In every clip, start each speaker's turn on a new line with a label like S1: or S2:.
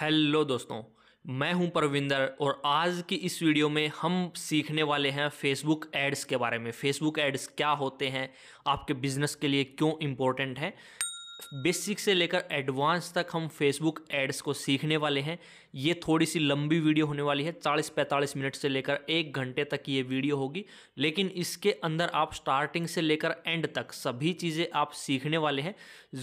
S1: hello दोस्तों मैं हूं परविंदर और आज की इस वीडियो में हम सीखने वाले हैं फेसबुक एड्स के बारे में फेसबुक एड्स क्या होते हैं आपके बिजनेस के लिए क्यों इम्पोर्टेंट है बेसिक से लेकर एडवांस तक हम फेसबुक एड्स को सीखने वाले हैं ये थोड़ी सी लंबी वीडियो होने वाली है चालीस पैंतालीस मिनट से लेकर एक घंटे तक ये वीडियो होगी लेकिन इसके अंदर आप स्टार्टिंग से लेकर एंड तक सभी चीज़ें आप सीखने वाले हैं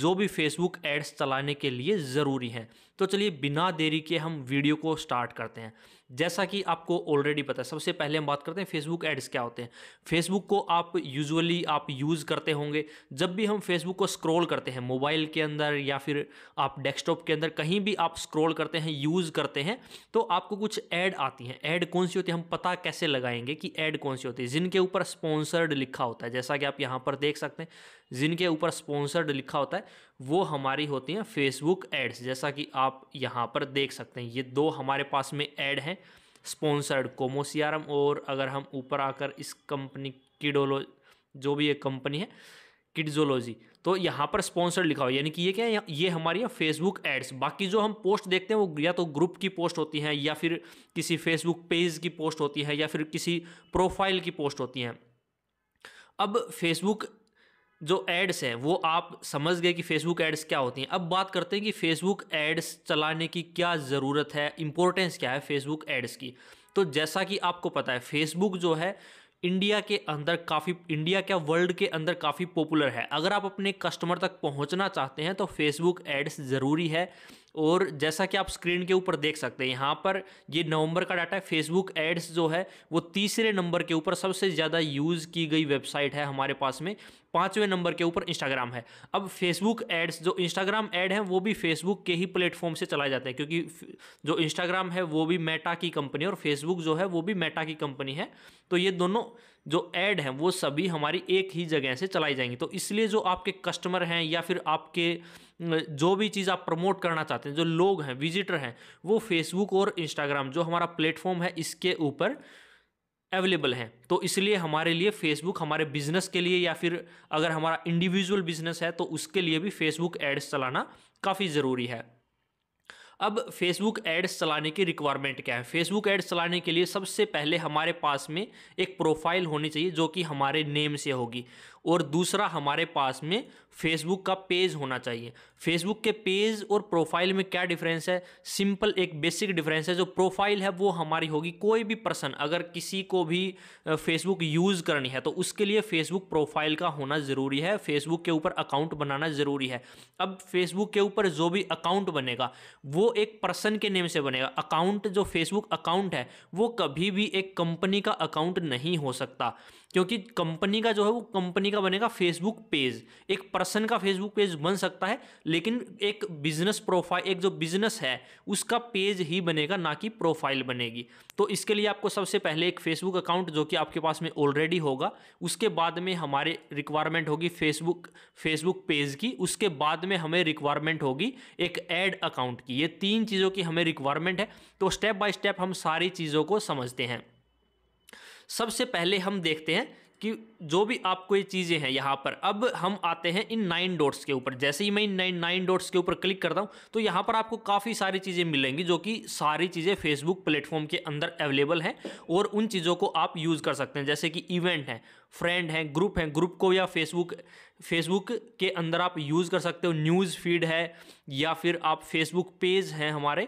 S1: जो भी फेसबुक एड्स चलाने के लिए ज़रूरी हैं तो चलिए बिना देरी के हम वीडियो को स्टार्ट करते हैं जैसा कि आपको ऑलरेडी पता है सबसे पहले हम बात करते हैं फेसबुक एड्स क्या होते हैं फेसबुक को आप यूजुअली आप यूज़ करते होंगे जब भी हम फेसबुक को स्क्रॉल करते हैं मोबाइल के अंदर या फिर आप डेस्कटॉप के अंदर कहीं भी आप स्क्रॉल करते हैं यूज़ करते हैं तो आपको कुछ ऐड आती हैं ऐड कौन सी होती है हम पता कैसे लगाएंगे कि ऐड कौन सी होती है जिनके ऊपर स्पॉन्सर्ड लिखा होता है जैसा कि आप यहाँ पर देख सकते हैं जिनके ऊपर स्पॉन्सर्ड लिखा होता है वो हमारी होती हैं फेसबुक एड्स जैसा कि आप यहाँ पर देख सकते हैं ये दो हमारे पास में ऐड हैं स्पॉन्सर्ड कोमोसियारम और अगर हम ऊपर आकर इस कंपनी किडोलो जो भी ये कंपनी है किड्जोलॉजी तो यहाँ पर स्पॉन्सर्ड लिखा हुआ यानी कि ये क्या है ये हमारी फेसबुक एड्स बाकी जो हम पोस्ट देखते हैं वो या तो ग्रुप की पोस्ट होती हैं या फिर किसी फेसबुक पेज की पोस्ट होती है या फिर किसी प्रोफाइल की पोस्ट होती हैं अब फेसबुक जो एड्स हैं वो आप समझ गए कि फेसबुक एड्स क्या होती हैं अब बात करते हैं कि फेसबुक एड्स चलाने की क्या ज़रूरत है इंपॉर्टेंस क्या है फेसबुक एड्स की तो जैसा कि आपको पता है फेसबुक जो है इंडिया के अंदर काफ़ी इंडिया क्या वर्ल्ड के अंदर काफ़ी पॉपुलर है अगर आप अपने कस्टमर तक पहुंचना चाहते हैं तो फेसबुक एड्स ज़रूरी है और जैसा कि आप स्क्रीन के ऊपर देख सकते हैं यहाँ पर ये नवंबर का डाटा है फेसबुक एड्स जो है वो तीसरे नंबर के ऊपर सबसे ज़्यादा यूज़ की गई वेबसाइट है हमारे पास में पाँचवें नंबर के ऊपर इंस्टाग्राम है अब फेसबुक एड्स जो इंस्टाग्राम एड है वो भी फेसबुक के ही प्लेटफॉर्म से चलाए जाते हैं क्योंकि जो इंस्टाग्राम है वो भी मेटा की कंपनी और फेसबुक जो है वो भी मेटा की कंपनी है तो ये दोनों जो ऐड हैं वो सभी हमारी एक ही जगह से चलाई जाएंगी तो इसलिए जो आपके कस्टमर हैं या फिर आपके जो भी चीज़ आप प्रमोट करना चाहते हैं जो लोग हैं विजिटर हैं वो फेसबुक और इंस्टाग्राम जो हमारा प्लेटफॉर्म है इसके ऊपर अवेलेबल हैं तो इसलिए हमारे लिए फेसबुक हमारे बिजनेस के लिए या फिर अगर हमारा इंडिविजुअल बिजनेस है तो उसके लिए भी फेसबुक एड्स चलाना काफ़ी ज़रूरी है अब फेसबुक एड्स चलाने की रिक्वायरमेंट क्या है फेसबुक एड्स चलाने के लिए सबसे पहले हमारे पास में एक प्रोफाइल होनी चाहिए जो कि हमारे नेम से होगी और दूसरा हमारे पास में फेसबुक का पेज होना चाहिए फेसबुक के पेज और प्रोफाइल में क्या डिफरेंस है सिंपल एक बेसिक डिफरेंस है जो प्रोफाइल है वो हमारी होगी कोई भी पर्सन अगर किसी को भी फेसबुक यूज़ करनी है तो उसके लिए फेसबुक प्रोफाइल का होना ज़रूरी है फेसबुक के ऊपर अकाउंट बनाना ज़रूरी है अब फेसबुक के ऊपर जो भी अकाउंट बनेगा वो एक पर्सन के नेम से बनेगा अकाउंट जो फेसबुक अकाउंट है वो कभी भी एक कंपनी का अकाउंट नहीं हो सकता क्योंकि कंपनी का जो है वो कंपनी का बनेगा फेसबुक पेज एक पर्सन का फेसबुक पेज बन सकता है लेकिन एक बिजनेस प्रोफाइल एक जो बिजनेस है उसका पेज ही बनेगा ना कि प्रोफाइल बनेगी तो इसके लिए आपको सबसे पहले एक फेसबुक अकाउंट जो कि आपके पास में ऑलरेडी होगा उसके बाद में हमारे रिक्वायरमेंट होगी फेसबुक फेसबुक पेज की उसके बाद में हमें रिक्वायरमेंट होगी एक एड अकाउंट की ये तीन चीज़ों की हमें रिक्वायरमेंट है तो स्टेप बाय स्टेप हम सारी चीज़ों को समझते हैं सबसे पहले हम देखते हैं कि जो भी आपको ये चीज़ें हैं यहाँ पर अब हम आते हैं इन नाइन डॉट्स के ऊपर जैसे ही मैं इन नाइन नाइन डॉट्स के ऊपर क्लिक करता हूँ तो यहाँ पर आपको काफ़ी सारी चीज़ें मिलेंगी जो कि सारी चीज़ें फेसबुक प्लेटफॉर्म के अंदर अवेलेबल हैं और उन चीज़ों को आप यूज़ कर सकते हैं जैसे कि इवेंट हैं फ्रेंड हैं ग्रुप हैं ग्रुप को या फेसबुक फेसबुक के अंदर आप यूज़ कर सकते हो न्यूज़ फीड है या फिर आप फेसबुक पेज हैं हमारे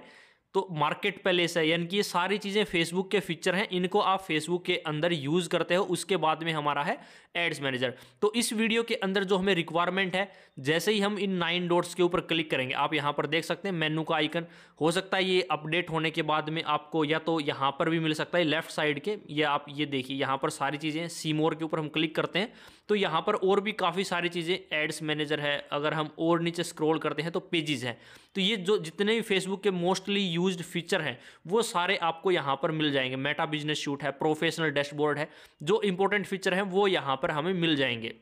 S1: तो मार्केट पैलेस है यानी कि ये सारी चीज़ें फेसबुक के फीचर हैं इनको आप फेसबुक के अंदर यूज़ करते हो उसके बाद में हमारा है एड्स मैनेजर तो इस वीडियो के अंदर जो हमें रिक्वायरमेंट है जैसे ही हम इन नाइन डॉट्स के ऊपर क्लिक करेंगे आप यहाँ पर देख सकते हैं मेनू का आइकन हो सकता है ये अपडेट होने के बाद में आपको या तो यहाँ पर भी मिल सकता है लेफ्ट साइड के या आप ये देखिए यहाँ पर सारी चीज़ें सीमोर के ऊपर हम क्लिक करते हैं तो यहाँ पर और भी काफ़ी सारी चीज़ें एड्स मैनेजर है अगर हम और नीचे स्क्रॉल करते हैं तो पेजेस हैं तो ये जो जितने भी फेसबुक के मोस्टली यूज्ड फीचर हैं वो सारे आपको यहाँ पर मिल जाएंगे मेटा बिजनेस शूट है प्रोफेशनल डैशबोर्ड है जो इंपॉर्टेंट फीचर हैं वो यहाँ पर हमें मिल जाएंगे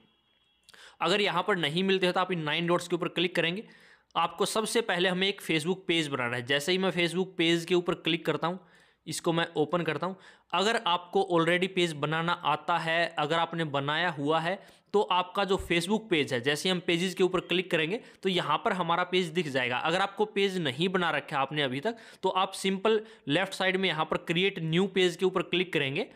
S1: अगर यहाँ पर नहीं मिलते हो तो आप इन नाइन डॉट्स के ऊपर क्लिक करेंगे आपको सबसे पहले हमें एक फेसबुक पेज बनाना है जैसे ही मैं फेसबुक पेज के ऊपर क्लिक करता हूँ इसको मैं ओपन करता हूँ अगर आपको ऑलरेडी पेज बनाना आता है अगर आपने बनाया हुआ है तो आपका जो फेसबुक पेज है जैसे हम पेजेस के ऊपर क्लिक करेंगे तो यहाँ पर हमारा पेज दिख जाएगा अगर आपको पेज नहीं बना रखा आपने अभी तक तो आप सिंपल लेफ्ट साइड में यहाँ पर क्रिएट न्यू पेज के ऊपर क्लिक करेंगे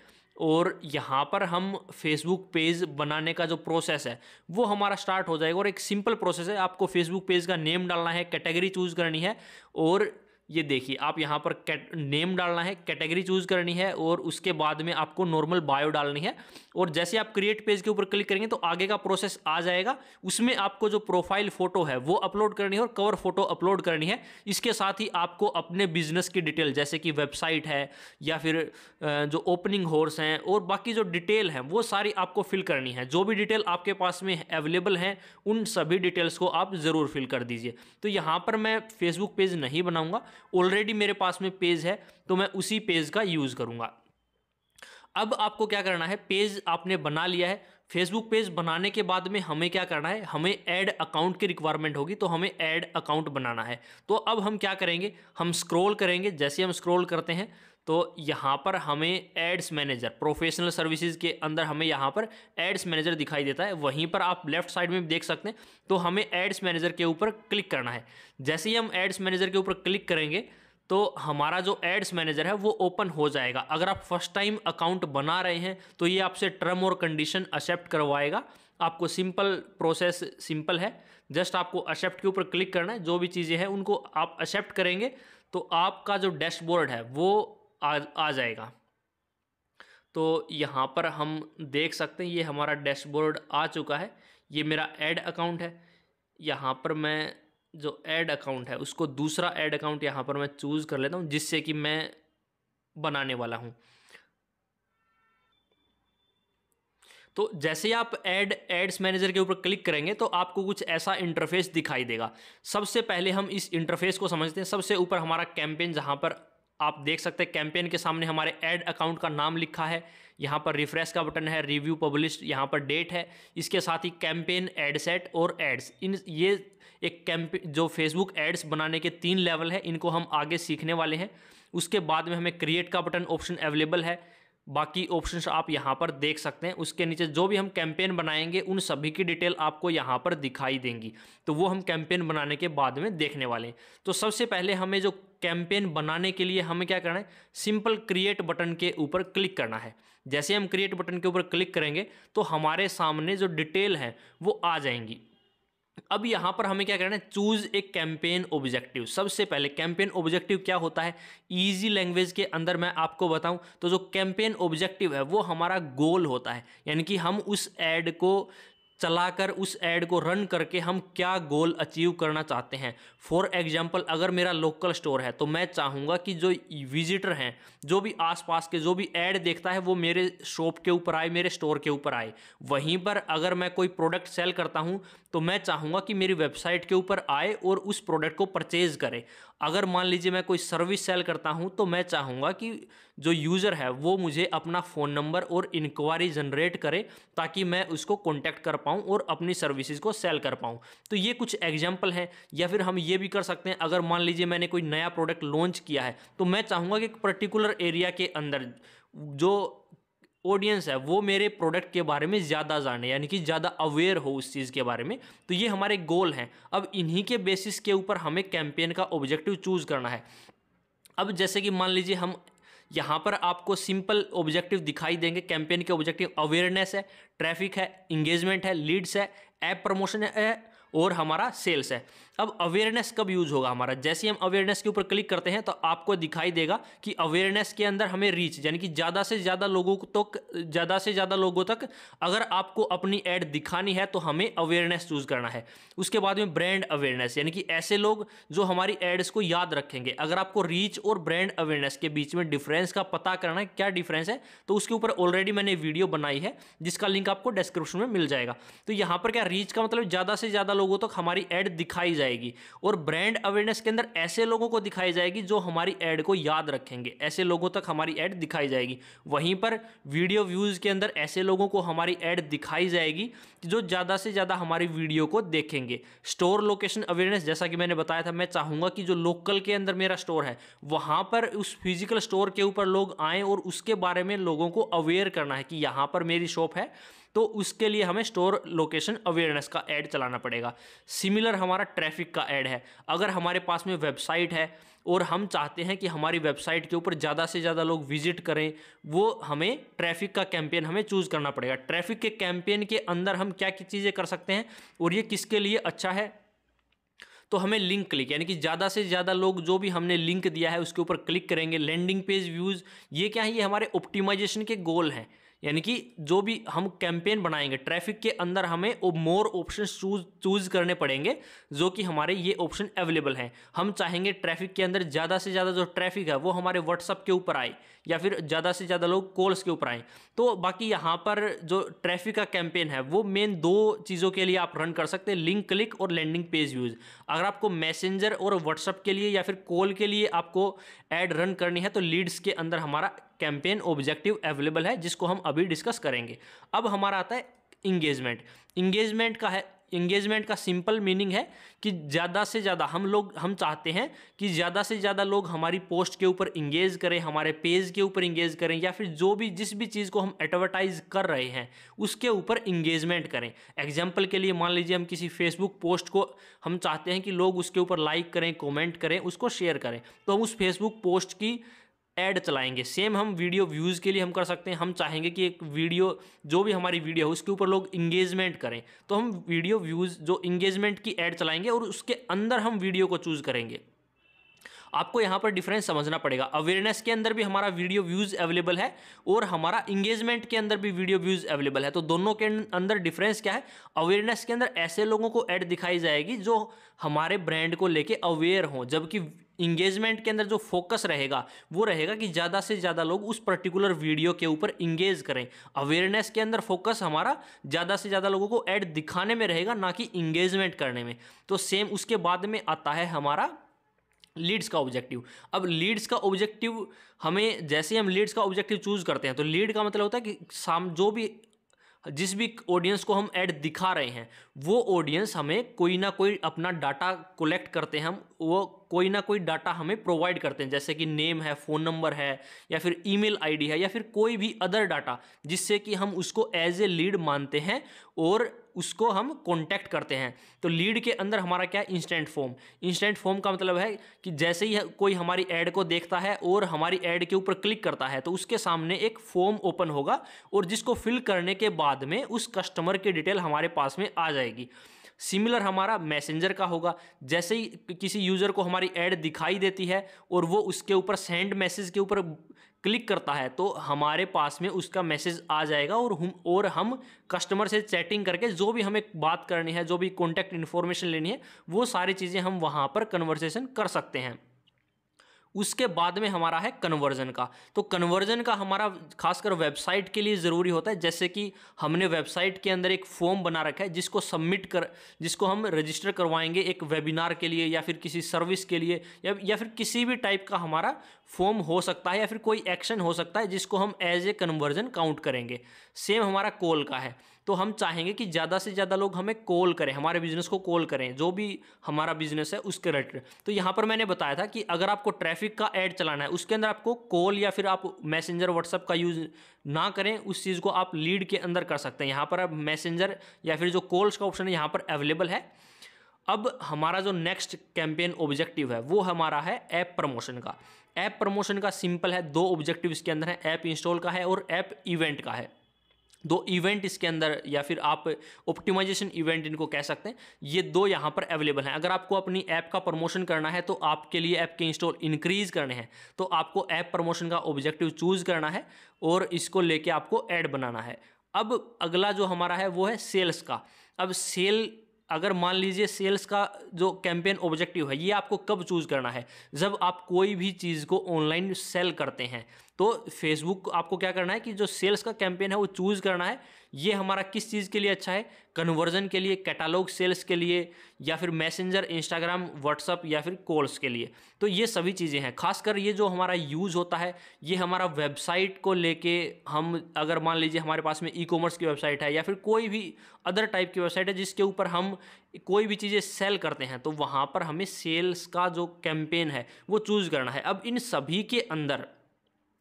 S1: और यहाँ पर हम फेसबुक पेज बनाने का जो प्रोसेस है वो हमारा स्टार्ट हो जाएगा और एक सिंपल प्रोसेस है आपको फेसबुक पेज का नेम डालना है कैटेगरी चूज़ करनी है और ये देखिए आप यहाँ पर नेम डालना है कैटेगरी चूज़ करनी है और उसके बाद में आपको नॉर्मल बायो डालनी है और जैसे आप क्रिएट पेज के ऊपर क्लिक करेंगे तो आगे का प्रोसेस आ जाएगा उसमें आपको जो प्रोफाइल फ़ोटो है वो अपलोड करनी है और कवर फ़ोटो अपलोड करनी है इसके साथ ही आपको अपने बिजनेस की डिटेल जैसे कि वेबसाइट है या फिर जो ओपनिंग होर्स हैं और बाकी जो डिटेल हैं वो सारी आपको फिल करनी है जो भी डिटेल आपके पास में अवेलेबल हैं उन सभी डिटेल्स को आप ज़रूर फिल कर दीजिए तो यहाँ पर मैं फेसबुक पेज नहीं बनाऊँगा ऑलरेडी मेरे पास में पेज है तो मैं उसी पेज का यूज़ करूँगा अब आपको क्या करना है पेज आपने बना लिया है फेसबुक पेज बनाने के बाद में हमें क्या करना है हमें ऐड अकाउंट की रिक्वायरमेंट होगी तो हमें ऐड अकाउंट बनाना है तो अब हम क्या करेंगे हम स्क्रॉल करेंगे जैसे हम स्क्रॉल करते हैं तो यहाँ पर हमें एड्स मैनेजर प्रोफेशनल सर्विसेज के अंदर हमें यहाँ पर एड्स मैनेजर दिखाई देता है वहीं पर आप लेफ्ट साइड में देख सकते हैं तो हमें एड्स मैनेजर के ऊपर क्लिक करना है जैसे ही हम एड्स मैनेजर के ऊपर क्लिक करेंगे तो हमारा जो एड्स मैनेजर है वो ओपन हो जाएगा अगर आप फर्स्ट टाइम अकाउंट बना रहे हैं तो ये आपसे टर्म और कंडीशन एक्सेप्ट करवाएगा आपको सिंपल प्रोसेस सिंपल है जस्ट आपको एक्सेप्ट के ऊपर क्लिक करना है जो भी चीज़ें हैं उनको आप एक्सेप्ट करेंगे तो आपका जो डैशबोर्ड है वो आ आ जाएगा तो यहाँ पर हम देख सकते हैं ये हमारा डैशबोर्ड आ चुका है ये मेरा ऐड अकाउंट है यहाँ पर मैं जो ऐड अकाउंट है उसको दूसरा ऐड अकाउंट यहाँ पर मैं चूज़ कर लेता हूँ जिससे कि मैं बनाने वाला हूँ तो जैसे ही आप ऐड एड्स मैनेजर के ऊपर क्लिक करेंगे तो आपको कुछ ऐसा इंटरफेस दिखाई देगा सबसे पहले हम इस इंटरफेस को समझते हैं सबसे ऊपर हमारा कैंपेन जहाँ पर आप देख सकते हैं कैंपेन के सामने हमारे एड अकाउंट का नाम लिखा है यहाँ पर रिफ्रेश का बटन है रिव्यू पब्लिश यहाँ पर डेट है इसके साथ ही कैंपेन एड सेट और एड्स इन ये एक कैंपे जो फेसबुक एड्स बनाने के तीन लेवल है इनको हम आगे सीखने वाले हैं उसके बाद में हमें क्रिएट का बटन ऑप्शन अवेलेबल है बाकी ऑप्शंस आप यहाँ पर देख सकते हैं उसके नीचे जो भी हम कैंपेन बनाएंगे उन सभी की डिटेल आपको यहाँ पर दिखाई देंगी तो वो हम कैंपेन बनाने के बाद में देखने वाले हैं तो सबसे पहले हमें जो कैंपेन बनाने के लिए हमें क्या करना है सिंपल क्रिएट बटन के ऊपर क्लिक करना है जैसे हम क्रिएट बटन के ऊपर क्लिक करेंगे तो हमारे सामने जो डिटेल है वो आ जाएंगी अब यहाँ पर हमें क्या करना है चूज ए कैंपेन ऑब्जेक्टिव सबसे पहले कैंपेन ऑब्जेक्टिव क्या होता है इजी लैंग्वेज के अंदर मैं आपको बताऊं तो जो कैंपेन ऑब्जेक्टिव है वो हमारा गोल होता है यानी कि हम उस एड को चलाकर उस एड को रन करके हम क्या गोल अचीव करना चाहते हैं फॉर एग्जाम्पल अगर मेरा लोकल स्टोर है तो मैं चाहूँगा कि जो विजिटर हैं जो भी आसपास के जो भी एड देखता है वो मेरे शॉप के ऊपर आए मेरे स्टोर के ऊपर आए वहीं पर अगर मैं कोई प्रोडक्ट सेल करता हूँ तो मैं चाहूँगा कि मेरी वेबसाइट के ऊपर आए और उस प्रोडक्ट को परचेज़ करे अगर मान लीजिए मैं कोई सर्विस सेल करता हूँ तो मैं चाहूँगा कि जो यूज़र है वो मुझे अपना फ़ोन नंबर और इंक्वायरी जनरेट करे ताकि मैं उसको कॉन्टैक्ट कर पाऊँ और अपनी सर्विसेज को सेल कर पाऊँ तो ये कुछ एग्जाम्पल हैं या फिर हम ये भी कर सकते हैं अगर मान लीजिए मैंने कोई नया प्रोडक्ट लॉन्च किया है तो मैं चाहूँगा कि एक पर्टिकुलर एरिया के अंदर जो ऑडियंस है वो मेरे प्रोडक्ट के बारे में ज़्यादा जाने यानी कि ज़्यादा अवेयर हो उस चीज़ के बारे में तो ये हमारे गोल हैं अब इन्हीं के बेसिस के ऊपर हमें कैंपेन का ऑब्जेक्टिव चूज़ करना है अब जैसे कि मान लीजिए हम यहाँ पर आपको सिंपल ऑब्जेक्टिव दिखाई देंगे कैंपेन के ऑब्जेक्टिव अवेयरनेस है ट्रैफिक है इंगेजमेंट है लीड्स है ऐप प्रमोशन है और हमारा सेल्स है अब अवेयरनेस कब यूज होगा हमारा जैसे हम अवेयरनेस के ऊपर क्लिक करते हैं तो आपको दिखाई देगा कि अवेयरनेस के अंदर हमें रीच यानी कि ज़्यादा से ज़्यादा लोगों को तो ज़्यादा से ज़्यादा लोगों तक अगर आपको अपनी एड दिखानी है तो हमें अवेयरनेस चूज़ करना है उसके बाद में ब्रांड अवेयरनेस यानी कि ऐसे लोग जो हमारी एड्स को याद रखेंगे अगर आपको रीच और ब्रांड अवेयरनेस के बीच में डिफरेंस का पता करना है क्या डिफरेंस है तो उसके ऊपर ऑलरेडी मैंने वीडियो बनाई है जिसका लिंक आपको डिस्क्रिप्शन में मिल जाएगा तो यहाँ पर क्या रीच का मतलब ज़्यादा से ज़्यादा लोग लोगों तक तो हमारी एड दिखाई जाएगी और ब्रांड अवेयरनेस के अंदर ऐसे लोगों को दिखाई जाएगी जो हमारी एड को याद रखेंगे ऐसे लोगों तक हमारी एड दिखाई जाएगी वहीं पर वीडियो व्यूज़ के अंदर ऐसे लोगों को हमारी एड दिखाई जाएगी जो ज़्यादा से ज़्यादा हमारी वीडियो को देखेंगे स्टोर लोकेशन अवेयरनेस जैसा कि मैंने बताया था मैं चाहूँगा कि जो लोकल के अंदर मेरा स्टोर है वहाँ पर उस फिजिकल स्टोर के ऊपर लोग आएँ और उसके बारे में लोगों को अवेयर करना है कि यहाँ पर मेरी शॉप है तो उसके लिए हमें स्टोर लोकेशन अवेयरनेस का ऐड चलाना पड़ेगा सिमिलर हमारा ट्रैफिक का ऐड है अगर हमारे पास में वेबसाइट है और हम चाहते हैं कि हमारी वेबसाइट के ऊपर ज़्यादा से ज़्यादा लोग विजिट करें वो हमें ट्रैफिक का कैंपेन हमें चूज़ करना पड़ेगा ट्रैफिक के कैंपेन के अंदर हम क्या क्या चीज़ें कर सकते हैं और ये किसके लिए अच्छा है तो हमें लिंक क्लिक यानी कि ज़्यादा से ज़्यादा लोग जो भी हमने लिंक दिया है उसके ऊपर क्लिक करेंगे लैंडिंग पेज व्यूज़ ये क्या है ये हमारे ऑप्टिमाइजेशन के गोल हैं यानी कि जो भी हम कैंपेन बनाएंगे ट्रैफिक के अंदर हमें मोर ऑप्शन चूज चूज करने पड़ेंगे जो कि हमारे ये ऑप्शन अवेलेबल हैं हम चाहेंगे ट्रैफिक के अंदर ज़्यादा से ज़्यादा जो ट्रैफिक है वो हमारे व्हाट्सअप के ऊपर आए या फिर ज़्यादा से ज़्यादा लोग कॉल्स के ऊपर आए तो बाकी यहाँ पर जो ट्रैफिक का कैंपेन है वो मेन दो चीज़ों के लिए आप रन कर सकते हैं लिंक क्लिक और लैंडिंग पेज व्यूज़ अगर आपको मैसेंजर और व्हाट्सअप के लिए या फिर कॉल के लिए आपको एड रन करनी है तो लीड्स के अंदर हमारा कैंपेन ऑब्जेक्टिव अवेलेबल है जिसको हम अभी डिस्कस करेंगे अब हमारा आता है इंगेजमेंट इंगेजमेंट का है इंगेजमेंट का सिंपल मीनिंग है कि ज़्यादा से ज़्यादा हम लोग हम चाहते हैं कि ज़्यादा से ज़्यादा लोग हमारी पोस्ट के ऊपर इंगेज करें हमारे पेज के ऊपर इंगेज करें या फिर जो भी जिस भी चीज़ को हम एडवर्टाइज कर रहे हैं उसके ऊपर इंगेजमेंट करें एग्जाम्पल के लिए मान लीजिए हम किसी फेसबुक पोस्ट को हम चाहते हैं कि लोग उसके ऊपर लाइक करें कॉमेंट करें उसको शेयर करें तो हम उस फेसबुक पोस्ट की ऐड चलाएंगे सेम हम वीडियो व्यूज़ के लिए हम कर सकते हैं हम चाहेंगे कि एक वीडियो जो भी हमारी वीडियो है उसके ऊपर लोग इंगेजमेंट करें तो हम वीडियो व्यूज़ जो इंगेजमेंट की ऐड चलाएंगे और उसके अंदर हम वीडियो को चूज़ करेंगे आपको यहाँ पर डिफरेंस समझना पड़ेगा अवेयरनेस के अंदर भी हमारा वीडियो व्यूज़ अवेलेबल है और हमारा इंगेजमेंट के अंदर भी वीडियो व्यूज़ अवेलेबल है तो दोनों के अंदर डिफरेंस क्या है अवेयरनेस के अंदर ऐसे लोगों को ऐड दिखाई जाएगी जो हमारे ब्रांड को लेके अवेयर हों जबकि इंगेजमेंट के अंदर जो फोकस रहेगा वो रहेगा कि ज़्यादा से ज़्यादा लोग उस पर्टिकुलर वीडियो के ऊपर इंगेज करें अवेयरनेस के अंदर फोकस हमारा ज़्यादा से ज़्यादा लोगों को ऐड दिखाने में रहेगा ना कि इंगेजमेंट करने में तो सेम उसके बाद में आता है हमारा लीड्स का ऑब्जेक्टिव अब लीड्स का ऑब्जेक्टिव हमें जैसे हम लीड्स का ऑब्जेक्टिव चूज़ करते हैं तो लीड का मतलब होता है कि साम जो भी जिस भी ऑडियंस को हम ऐड दिखा रहे हैं वो ऑडियंस हमें कोई ना कोई अपना डाटा कलेक्ट करते हैं हम वो कोई ना कोई डाटा हमें प्रोवाइड करते हैं जैसे कि नेम है फ़ोन नंबर है या फिर ईमेल आईडी है या फिर कोई भी अदर डाटा जिससे कि हम उसको एज ए लीड मानते हैं और उसको हम कॉन्टैक्ट करते हैं तो लीड के अंदर हमारा क्या इंस्टेंट फॉर्म इंस्टेंट फॉर्म का मतलब है कि जैसे ही कोई हमारी ऐड को देखता है और हमारी ऐड के ऊपर क्लिक करता है तो उसके सामने एक फॉर्म ओपन होगा और जिसको फिल करने के बाद में उस कस्टमर की डिटेल हमारे पास में आ जाएगी सिमिलर हमारा मैसेंजर का होगा जैसे ही किसी यूज़र को हमारी ऐड दिखाई देती है और वो उसके ऊपर सेंड मैसेज के ऊपर क्लिक करता है तो हमारे पास में उसका मैसेज आ जाएगा और हम और हम कस्टमर से चैटिंग करके जो भी हमें बात करनी है जो भी कॉन्टैक्ट इन्फॉर्मेशन लेनी है वो सारी चीज़ें हम वहाँ पर कन्वर्सेशन कर सकते हैं उसके बाद में हमारा है कन्वर्जन का तो कन्वर्जन का हमारा खासकर वेबसाइट के लिए ज़रूरी होता है जैसे कि हमने वेबसाइट के अंदर एक फॉर्म बना रखा है जिसको सबमिट कर जिसको हम रजिस्टर करवाएंगे एक वेबिनार के लिए या फिर किसी सर्विस के लिए या, या फिर किसी भी टाइप का हमारा फॉर्म हो सकता है या फिर कोई एक्शन हो सकता है जिसको हम एज ए कन्वर्जन काउंट करेंगे सेम हमारा कॉल का है तो हम चाहेंगे कि ज़्यादा से ज़्यादा लोग हमें कॉल करें हमारे बिजनेस को कॉल करें जो भी हमारा बिजनेस है उसके रिलेटेड तो यहाँ पर मैंने बताया था कि अगर आपको ट्रैफिक का ऐड चलाना है उसके अंदर आपको कॉल या फिर आप मैसेंजर व्हाट्सअप का यूज़ ना करें उस चीज़ को आप लीड के अंदर कर सकते हैं यहाँ पर आप मैसेंजर या फिर जो कॉल्स का ऑप्शन है यहाँ पर अवेलेबल है अब हमारा जो नेक्स्ट कैंपेन ऑब्जेक्टिव है वो हमारा है ऐप प्रमोशन का ऐप प्रमोशन का सिंपल है दो ऑब्जेक्टिव इसके अंदर है ऐप इंस्टॉल का है और ऐप इवेंट का है दो इवेंट इसके अंदर या फिर आप ऑप्टिमाइजेशन इवेंट इनको कह सकते हैं ये दो यहाँ पर अवेलेबल हैं अगर आपको अपनी ऐप का प्रमोशन करना है तो आपके लिए ऐप के इंस्टॉल इंक्रीज करने हैं तो आपको ऐप प्रमोशन का ऑब्जेक्टिव चूज करना है और इसको लेके आपको ऐड बनाना है अब अगला जो हमारा है वो है सेल्स का अब सेल अगर मान लीजिए सेल्स का जो कैंपेन ऑब्जेक्टिव है ये आपको कब चूज़ करना है जब आप कोई भी चीज़ को ऑनलाइन सेल करते हैं तो फेसबुक आपको क्या करना है कि जो सेल्स का कैंपेन है वो चूज़ करना है ये हमारा किस चीज़ के लिए अच्छा है कन्वर्जन के लिए कैटालॉग सेल्स के लिए या फिर मैसेंजर इंस्टाग्राम व्हाट्सअप या फिर कॉल्स के लिए तो ये सभी चीज़ें हैं खासकर ये जो हमारा यूज़ होता है ये हमारा वेबसाइट को लेके हम अगर मान लीजिए हमारे पास में ई कॉमर्स की वेबसाइट है या फिर कोई भी अदर टाइप की वेबसाइट है जिसके ऊपर हम कोई भी चीज़ें सेल करते हैं तो वहाँ पर हमें सेल्स का जो कैंपेन है वो चूज़ करना है अब इन सभी के अंदर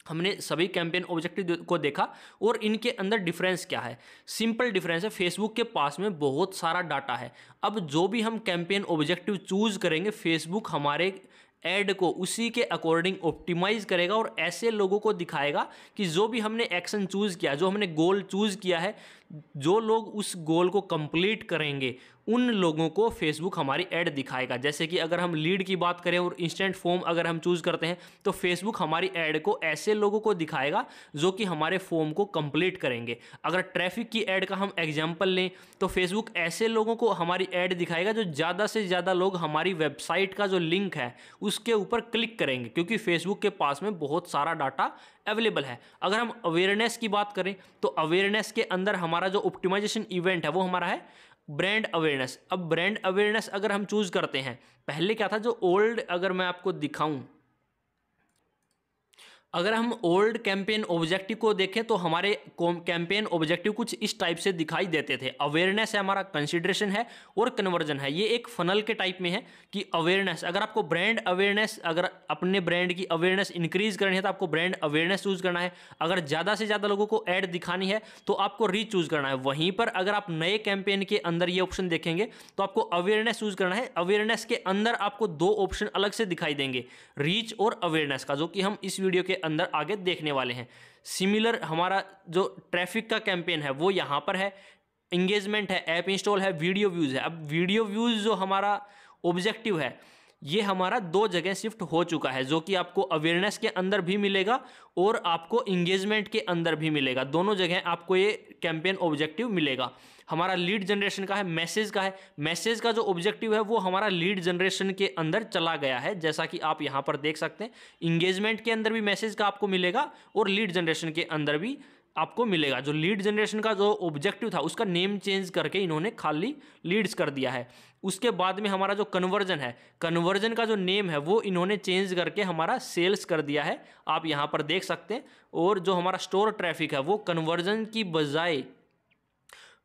S1: हमने सभी कैंपेन ऑब्जेक्टिव को देखा और इनके अंदर डिफरेंस क्या है सिंपल डिफरेंस है फेसबुक के पास में बहुत सारा डाटा है अब जो भी हम कैंपेन ऑब्जेक्टिव चूज करेंगे फेसबुक हमारे एड को उसी के अकॉर्डिंग ऑप्टिमाइज करेगा और ऐसे लोगों को दिखाएगा कि जो भी हमने एक्शन चूज़ किया जो हमने गोल चूज़ किया है जो लोग उस गोल को कंप्लीट करेंगे उन लोगों को फेसबुक हमारी ऐड दिखाएगा जैसे कि अगर हम लीड की बात करें और इंस्टेंट फॉर्म अगर हम चूज़ करते हैं तो फेसबुक हमारी ऐड को ऐसे लोगों को दिखाएगा जो कि हमारे फॉर्म को कंप्लीट करेंगे अगर ट्रैफिक की ऐड का हम एग्जाम्पल लें तो फेसबुक ऐसे लोगों को हमारी ऐड दिखाएगा जो ज़्यादा से ज़्यादा लोग हमारी वेबसाइट का जो लिंक है उसके ऊपर क्लिक करेंगे क्योंकि फेसबुक के पास में बहुत सारा डाटा अवेलेबल है अगर हम अवेयरनेस की बात करें तो अवेयरनेस के अंदर हमारा जो ऑप्टिमाइजेशन इवेंट है वो हमारा है ब्रांड अवेयरनेस अब ब्रांड अवेयरनेस अगर हम चूज़ करते हैं पहले क्या था जो ओल्ड अगर मैं आपको दिखाऊं अगर हम ओल्ड कैंपेन ऑब्जेक्टिव को देखें तो हमारे कैंपेन ऑब्जेक्टिव कुछ इस टाइप से दिखाई देते थे अवेयरनेस है हमारा कंसिडरेशन है और कन्वर्जन है ये एक फनल के टाइप में है कि अवेयरनेस अगर आपको ब्रांड अवेयरनेस अगर अपने ब्रांड की अवेयरनेस इंक्रीज करनी है तो आपको ब्रांड अवेयरनेस चूज करना है अगर ज़्यादा से ज़्यादा लोगों को ऐड दिखानी है तो आपको री चूज करना है वहीं पर अगर आप नए कैंपेन के अंदर ये ऑप्शन देखेंगे तो आपको अवेयरनेस चूज करना है अवेयरनेस के अंदर आपको दो ऑप्शन अलग से दिखाई देंगे रीच और अवेयरनेस का जो कि हम इस वीडियो के अंदर आगे देखने वाले हैं सिमिलर हमारा जो ट्रैफिक का कैंपेन है वो यहाँ पर है इंगेजमेंट है ऐप इंस्टॉल है वीडियो व्यूज़ है अब वीडियो व्यूज़ जो हमारा ऑब्जेक्टिव है ये हमारा दो जगह शिफ्ट हो चुका है जो कि आपको अवेयरनेस के अंदर भी मिलेगा और आपको इंगेजमेंट के अंदर भी मिलेगा दोनों जगह आपको ये कैंपेन ऑब्जेक्टिव मिलेगा हमारा लीड जनरेशन का है मैसेज का है मैसेज का जो ऑब्जेक्टिव है वो हमारा लीड जनरेशन के अंदर चला गया है जैसा कि आप यहाँ पर देख सकते हैं इंगेजमेंट के अंदर भी मैसेज का आपको मिलेगा और लीड जनरेशन के अंदर भी आपको मिलेगा जो लीड जनरेशन का जो ऑब्जेक्टिव था उसका नेम चेंज करके इन्होंने खाली लीड्स कर दिया है उसके बाद में हमारा जो कन्वर्जन है कन्वर्जन का जो नेम है वो इन्होंने चेंज करके हमारा सेल्स कर दिया है आप यहाँ पर देख सकते हैं और जो हमारा स्टोर ट्रैफिक है वो कन्वर्जन की बजाय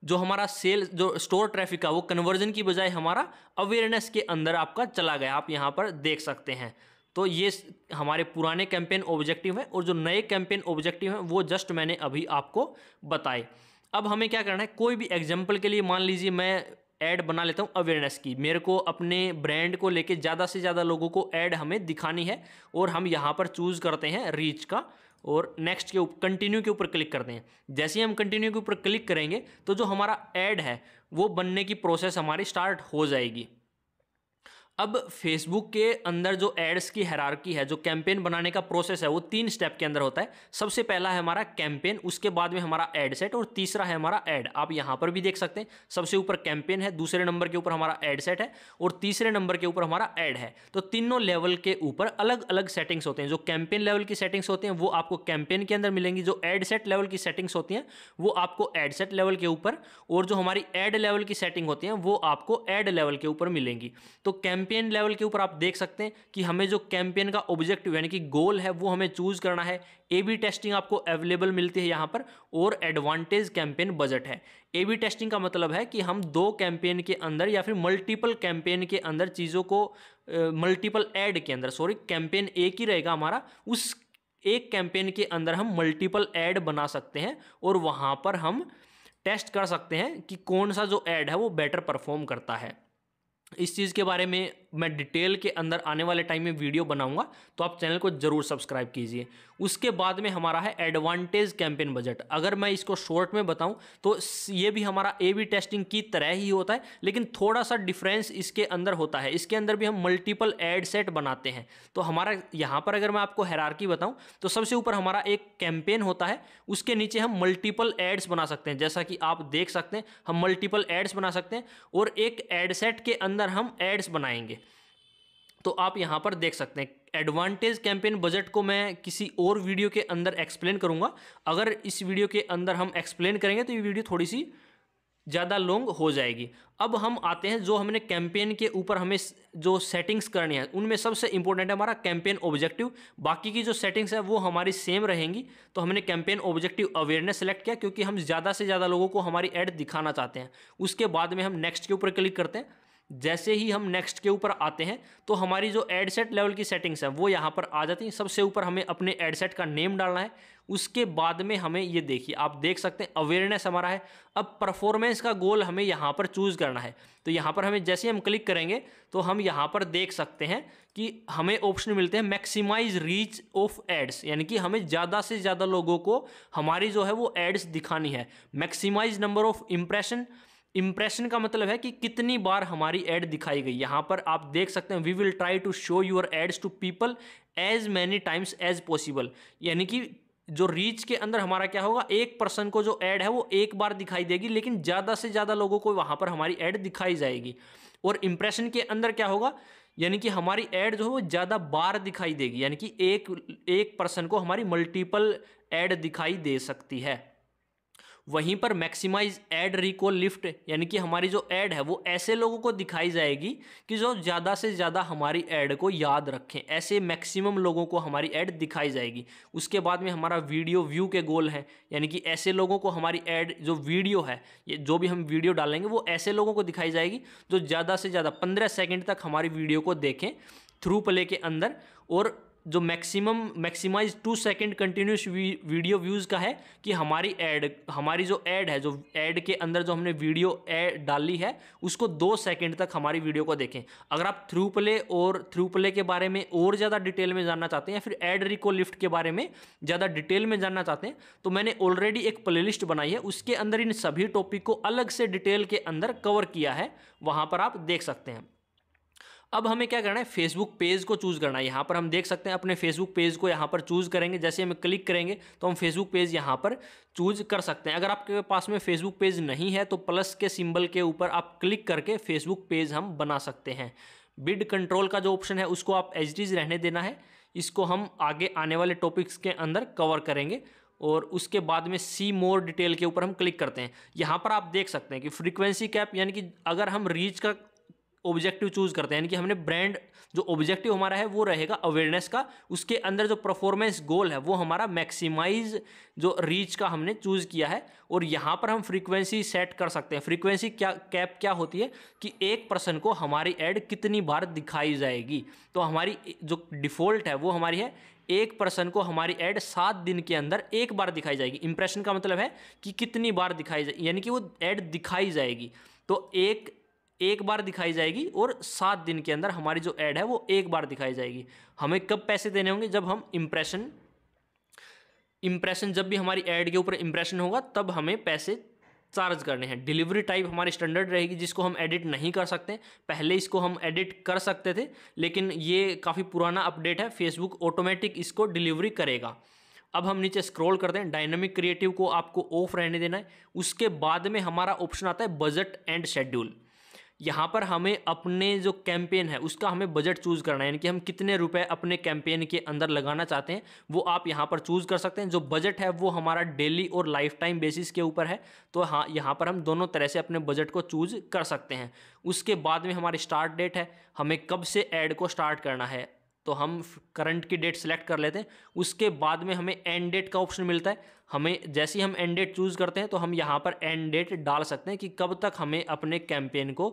S1: जो हमारा सेल जो स्टोर ट्रैफिक है वो कन्वर्जन की बजाय हमारा अवेयरनेस के अंदर आपका चला गया आप यहाँ पर देख सकते हैं तो ये हमारे पुराने कैंपेन ऑब्जेक्टिव हैं और जो नए कैंपेन ऑब्जेक्टिव हैं वो जस्ट मैंने अभी आपको बताए अब हमें क्या करना है कोई भी एग्जाम्पल के लिए मान लीजिए मैं ऐड बना लेता हूँ अवेयरनेस की मेरे को अपने ब्रांड को लेके ज़्यादा से ज़्यादा लोगों को ऐड हमें दिखानी है और हम यहाँ पर चूज़ करते हैं रीच का और नेक्स्ट के ऊपर कंटिन्यू के ऊपर क्लिक करते हैं जैसे ही हम कंटिन्यू के ऊपर क्लिक करेंगे तो जो हमारा ऐड है वो बनने की प्रोसेस हमारी स्टार्ट हो जाएगी अब फेसबुक के अंदर जो एड्स की हैरारकी है जो कैंपेन बनाने का प्रोसेस है वो तीन स्टेप के अंदर होता है सबसे पहला है हमारा कैंपेन उसके बाद में हमारा एड सेट और तीसरा है हमारा एड आप यहाँ पर भी देख सकते हैं सबसे ऊपर कैंपेन है दूसरे नंबर के ऊपर हमारा एड सेट है और तीसरे नंबर के ऊपर हमारा एड है तो तीनों लेवल के ऊपर अलग अलग सेटिंग्स होते हैं जो कैंपेन लेवल की सेटिंग्स होते हैं वो आपको कैंपेन के अंदर मिलेंगी जो एड सेट लेवल की सेटिंग्स होती हैं वो आपको एड सेट लेवल के ऊपर और जो हमारी एड लेवल की सेटिंग होती है वो आपको एड लेवल के ऊपर मिलेंगी तो कैंप कैंपेन लेवल के ऊपर आप देख सकते हैं कि हमें जो कैंपेन का ऑब्जेक्टिव यानी कि गोल है वो हमें चूज करना है ए बी टेस्टिंग आपको अवेलेबल मिलती है यहाँ पर और एडवांटेज कैंपेन बजट है ए बी टेस्टिंग का मतलब है कि हम दो कैंपेन के अंदर या फिर मल्टीपल कैंपेन के अंदर चीज़ों को मल्टीपल एड के अंदर सॉरी कैंपेन एक ही रहेगा हमारा उस एक कैंपेन के अंदर हम मल्टीपल एड बना सकते हैं और वहाँ पर हम टेस्ट कर सकते हैं कि कौन सा जो एड है वो बेटर परफॉर्म करता है इस चीज़ के बारे में मैं डिटेल के अंदर आने वाले टाइम में वीडियो बनाऊंगा तो आप चैनल को ज़रूर सब्सक्राइब कीजिए उसके बाद में हमारा है एडवांटेज कैंपेन बजट अगर मैं इसको शॉर्ट में बताऊं तो ये भी हमारा ए बी टेस्टिंग की तरह ही होता है लेकिन थोड़ा सा डिफरेंस इसके अंदर होता है इसके अंदर भी हम मल्टीपल एड सेट बनाते हैं तो हमारा यहाँ पर अगर मैं आपको हैरारकी बताऊँ तो सबसे ऊपर हमारा एक कैंपेन होता है उसके नीचे हम मल्टीपल एड्स बना सकते हैं जैसा कि आप देख सकते हैं हम मल्टीपल एड्स बना सकते हैं और एक एडसेट के अंदर हम एड्स बनाएंगे तो आप यहाँ पर देख सकते हैं एडवांटेज कैंपेन बजट को मैं किसी और वीडियो के अंदर एक्सप्लेन करूँगा अगर इस वीडियो के अंदर हम एक्सप्लेन करेंगे तो ये वीडियो थोड़ी सी ज़्यादा लॉन्ग हो जाएगी अब हम आते हैं जो हमने कैंपेन के ऊपर हमें जो सेटिंग्स करनी है उनमें सबसे इंपॉर्टेंट है हमारा कैंपेन ऑब्जेक्टिव बाकी की जो सेटिंग्स है वो हमारी सेम रहेंगी तो हमने कैंपेन ऑब्जेक्टिव अवेयरनेस सेलेक्ट किया क्योंकि हम ज़्यादा से ज़्यादा लोगों को हमारी एड दिखाना चाहते हैं उसके बाद में हम नेक्स्ट के ऊपर क्लिक करते हैं जैसे ही हम नेक्स्ट के ऊपर आते हैं तो हमारी जो एडसेट लेवल की सेटिंग्स है वो यहाँ पर आ जाती हैं सबसे ऊपर हमें अपने एडसेट का नेम डालना है उसके बाद में हमें ये देखिए आप देख सकते हैं अवेयरनेस हमारा है अब परफॉर्मेंस का गोल हमें यहाँ पर चूज़ करना है तो यहाँ पर हमें जैसे हम क्लिक करेंगे तो हम यहाँ पर देख सकते हैं कि हमें ऑप्शन मिलते हैं मैक्सिमाइज रीच ऑफ एड्स यानी कि हमें ज़्यादा से ज़्यादा लोगों को हमारी जो है वो एड्स दिखानी है maximise number of impression impression का मतलब है कि कितनी बार हमारी एड दिखाई गई यहाँ पर आप देख सकते हैं we will try to show your ads to people as many times as possible यानी कि जो रीच के अंदर हमारा क्या होगा एक पर्सन को जो ऐड है वो एक बार दिखाई देगी लेकिन ज़्यादा से ज़्यादा लोगों को वहाँ पर हमारी ऐड दिखाई जाएगी और इम्प्रेशन के अंदर क्या होगा यानी कि हमारी ऐड जो है वो ज़्यादा बार दिखाई देगी यानी कि एक एक पर्सन को हमारी मल्टीपल ऐड दिखाई दे सकती है वहीं पर मैक्सिमाइज एड रिकॉल लिफ्ट यानी कि हमारी जो एड है वो ऐसे लोगों को दिखाई जाएगी कि जो ज़्यादा से ज़्यादा हमारी एड को याद रखें ऐसे मैक्सिमम लोगों को हमारी एड दिखाई जाएगी उसके बाद में हमारा वीडियो व्यू के गोल है यानी कि ऐसे लोगों को हमारी एड जो वीडियो है ये जो भी हम वीडियो डालेंगे वो ऐसे लोगों को दिखाई जाएगी जो ज़्यादा से ज़्यादा पंद्रह सेकेंड तक हमारी वीडियो को देखें थ्रू प्ले के अंदर और जो maximum maximise two second continuous video views का है कि हमारी एड हमारी जो एड है जो एड के अंदर जो हमने वीडियो एड डाली है उसको दो सेकेंड तक हमारी वीडियो को देखें अगर आप थ्रू प्ले और थ्रू प्ले के बारे में और ज़्यादा डिटेल में जानना चाहते हैं या फिर एड रिको लिफ्ट के बारे में ज़्यादा डिटेल में जानना चाहते हैं तो मैंने ऑलरेडी एक प्ले बनाई है उसके अंदर इन सभी टॉपिक को अलग से डिटेल के अंदर कवर किया है वहाँ पर आप देख सकते हैं अब हमें क्या करना है फेसबुक पेज को चूज़ करना है यहाँ पर हम देख सकते हैं अपने फेसबुक पेज को यहाँ पर चूज़ करेंगे जैसे हम क्लिक करेंगे तो हम फेसबुक पेज यहाँ पर चूज़ कर सकते हैं अगर आपके पास में फेसबुक पेज नहीं है तो प्लस के सिंबल के ऊपर आप क्लिक करके फेसबुक पेज हम बना सकते हैं बिड कंट्रोल का जो ऑप्शन है उसको आप एच रहने देना है इसको हम आगे आने वाले टॉपिक्स के अंदर कवर करेंगे और उसके बाद में सी मोर डिटेल के ऊपर हम क्लिक करते हैं यहाँ पर आप देख सकते हैं कि फ्रीक्वेंसी कैप यानी कि अगर हम रीच का ऑब्जेक्टिव चूज करते हैं यानी कि हमने ब्रांड जो ऑब्जेक्टिव हमारा है वो रहेगा अवेयरनेस का उसके अंदर जो परफॉर्मेंस गोल है वो हमारा मैक्सिमाइज जो रीच का हमने चूज किया है और यहाँ पर हम फ्रीक्वेंसी सेट कर सकते हैं फ्रीक्वेंसी क्या कैप क्या होती है कि एक पर्सन को हमारी एड कितनी बार दिखाई जाएगी तो हमारी जो डिफ़ॉल्ट है वो हमारी है एक पर्सन को हमारी एड सात दिन के अंदर एक बार दिखाई जाएगी इंप्रेशन का मतलब है कि कितनी बार दिखाई जाए यानी कि वो एड दिखाई जाएगी तो एक एक बार दिखाई जाएगी और सात दिन के अंदर हमारी जो ऐड है वो एक बार दिखाई जाएगी हमें कब पैसे देने होंगे जब हम इम्प्रेशन इम्प्रेशन जब भी हमारी ऐड के ऊपर इम्प्रेशन होगा तब हमें पैसे चार्ज करने हैं डिलीवरी टाइप हमारी स्टैंडर्ड रहेगी जिसको हम एडिट नहीं कर सकते पहले इसको हम एडिट कर सकते थे लेकिन ये काफ़ी पुराना अपडेट है फेसबुक ऑटोमेटिक इसको डिलीवरी करेगा अब हम नीचे स्क्रॉल करते हैं डायनेमिक क्रिएटिव को आपको ऑफ रहने देना है उसके बाद में हमारा ऑप्शन आता है बजट एंड शेड्यूल यहाँ पर हमें अपने जो कैंपेन है उसका हमें बजट चूज़ करना है यानी कि हम कितने रुपए अपने कैंपेन के अंदर लगाना चाहते हैं वो आप यहाँ पर चूज़ कर सकते हैं जो बजट है वो हमारा डेली और लाइफ टाइम बेसिस के ऊपर है तो हाँ यहाँ पर हम दोनों तरह से अपने बजट को चूज़ कर सकते हैं उसके बाद में हमारी स्टार्ट डेट है हमें कब से एड को स्टार्ट करना है तो हम करंट की डेट सेलेक्ट कर लेते हैं उसके बाद में हमें एंड डेट का ऑप्शन मिलता है हमें जैसे ही हम एंड डेट चूज़ करते हैं तो हम यहाँ पर एंड डेट डाल सकते हैं कि कब तक हमें अपने कैंपेन को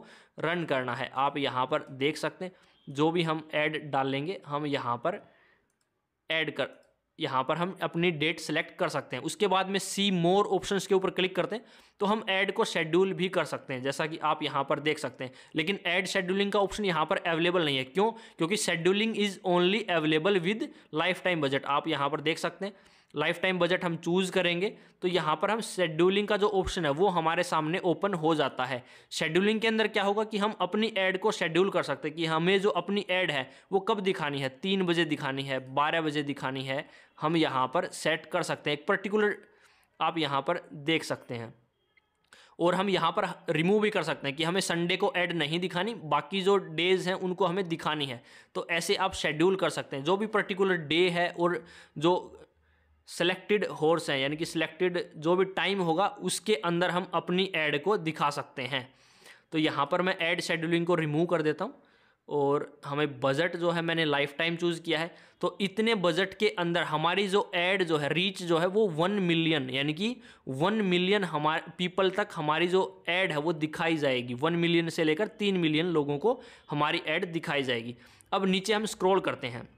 S1: रन करना है आप यहाँ पर देख सकते हैं जो भी हम ऐड डालेंगे हम यहाँ पर ऐड कर यहाँ पर हम अपनी डेट सेलेक्ट कर सकते हैं उसके बाद में सी मोर ऑप्शन के ऊपर क्लिक करते हैं तो हम ऐड को शेड्यूल भी कर सकते हैं जैसा कि आप यहाँ पर देख सकते हैं लेकिन ऐड शेड्यूलिंग का ऑप्शन यहाँ पर अवेलेबल नहीं है क्यों क्योंकि scheduling is only available with lifetime budget आप यहाँ पर देख सकते हैं लाइफ टाइम बजट हम चूज़ करेंगे तो यहाँ पर हम शेड्यूलिंग का जो ऑप्शन है वो हमारे सामने ओपन हो जाता है शेड्यूलिंग के अंदर क्या होगा कि हम अपनी एड को शेड्यूल कर सकते हैं कि हमें जो अपनी एड है वो कब दिखानी है तीन बजे दिखानी है बारह बजे दिखानी है हम यहाँ पर सेट कर सकते हैं एक पर्टिकुलर आप यहाँ पर देख सकते हैं और हम यहाँ पर रिमूव भी कर सकते हैं कि हमें संडे को ऐड नहीं दिखानी बाकी जो डेज़ हैं उनको हमें दिखानी है तो ऐसे आप शेड्यूल कर सकते हैं जो भी पर्टिकुलर डे है और जो सेलेक्टेड हॉर्स हैं यानी कि सिलेक्टेड जो भी टाइम होगा उसके अंदर हम अपनी एड को दिखा सकते हैं तो यहाँ पर मैं ऐड शेड्यूलिंग को रिमूव कर देता हूँ और हमें बजट जो है मैंने लाइफ टाइम चूज़ किया है तो इतने बजट के अंदर हमारी जो ऐड जो है रीच जो है वो वन मिलियन यानी कि वन मिलियन हमारे पीपल तक हमारी जो ऐड है वो दिखाई जाएगी वन मिलियन से लेकर तीन मिलियन लोगों को हमारी ऐड दिखाई जाएगी अब नीचे हम स्क्रॉल करते हैं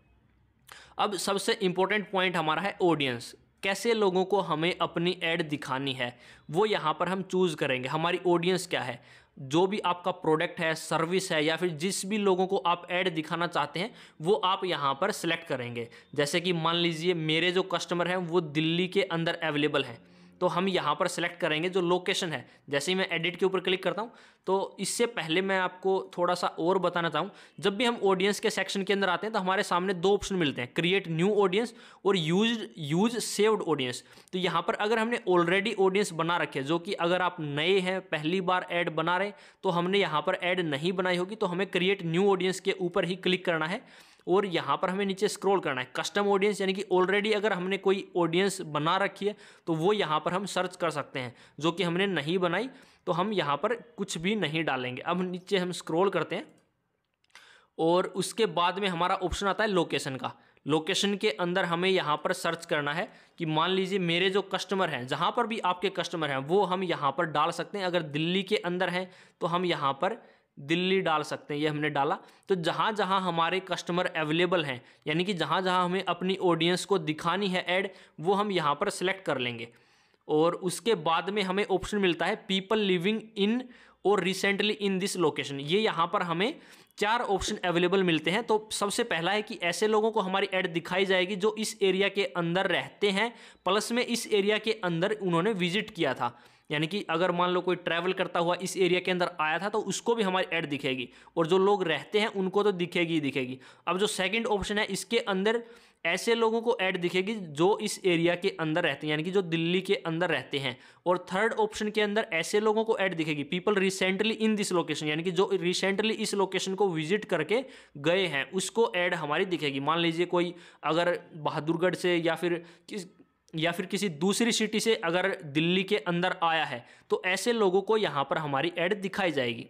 S1: अब सबसे इम्पोर्टेंट पॉइंट हमारा है ऑडियंस कैसे लोगों को हमें अपनी एड दिखानी है वो यहाँ पर हम चूज़ करेंगे हमारी ऑडियंस क्या है जो भी आपका प्रोडक्ट है सर्विस है या फिर जिस भी लोगों को आप ऐड दिखाना चाहते हैं वो आप यहाँ पर सिलेक्ट करेंगे जैसे कि मान लीजिए मेरे जो कस्टमर हैं वो दिल्ली के अंदर अवेलेबल हैं तो हम यहाँ पर सेलेक्ट करेंगे जो लोकेशन है जैसे ही मैं एडिट के ऊपर क्लिक करता हूँ तो इससे पहले मैं आपको थोड़ा सा और बताना चाहूँ जब भी हम ऑडियंस के सेक्शन के अंदर आते हैं तो हमारे सामने दो ऑप्शन मिलते हैं क्रिएट न्यू ऑडियंस और यूज यूज सेव्ड ऑडियंस तो यहाँ पर अगर हमने ऑलरेडी ऑडियंस बना रखे जो कि अगर आप नए हैं पहली बार ऐड बना रहे तो हमने यहाँ पर ऐड नहीं बनाई होगी तो हमें क्रिएट न्यू ऑडियंस के ऊपर ही क्लिक करना है और यहाँ पर हमें नीचे स्क्रॉल करना है कस्टम ऑडियंस यानी कि ऑलरेडी अगर हमने कोई ऑडियंस बना रखी है तो वो यहाँ पर हम सर्च कर सकते हैं जो कि हमने नहीं बनाई तो हम यहाँ पर कुछ भी नहीं डालेंगे अब नीचे हम स्क्रोल करते हैं और उसके बाद में हमारा ऑप्शन आता है लोकेशन का लोकेशन के अंदर हमें यहाँ पर सर्च करना है कि मान लीजिए मेरे जो कस्टमर हैं जहाँ पर भी आपके कस्टमर हैं वो हम यहाँ पर डाल सकते हैं अगर दिल्ली के अंदर हैं तो हम यहाँ पर दिल्ली डाल सकते हैं ये हमने डाला तो जहाँ जहाँ हमारे कस्टमर अवेलेबल हैं यानी कि जहाँ जहाँ हमें अपनी ऑडियंस को दिखानी है ऐड वो हम यहाँ पर सेलेक्ट कर लेंगे और उसके बाद में हमें ऑप्शन मिलता है पीपल लिविंग इन और रिसेंटली इन दिस लोकेशन ये यहाँ पर हमें चार ऑप्शन अवेलेबल मिलते हैं तो सबसे पहला है कि ऐसे लोगों को हमारी ऐड दिखाई जाएगी जो इस एरिया के अंदर रहते हैं प्लस में इस एरिया के अंदर उन्होंने विजिट किया था यानी कि अगर मान लो कोई ट्रैवल करता हुआ इस एरिया के अंदर आया था तो उसको भी हमारी ऐड दिखेगी और जो लोग रहते हैं उनको तो दिखेगी ही दिखेगी अब जो सेकंड ऑप्शन है इसके अंदर ऐसे लोगों को ऐड दिखेगी जो इस एरिया के अंदर रहते हैं यानी कि जो दिल्ली के अंदर रहते हैं और थर्ड ऑप्शन के अंदर ऐसे लोगों को ऐड दिखेगी people recently in this location यानी कि जो रिसेंटली इस लोकेशन को विजिट करके गए हैं उसको ऐड हमारी दिखेगी मान लीजिए कोई अगर बहादुरगढ़ से या फिर किस या फिर किसी दूसरी सिटी से अगर दिल्ली के अंदर आया है तो ऐसे लोगों को यहाँ पर हमारी एड दिखाई जाएगी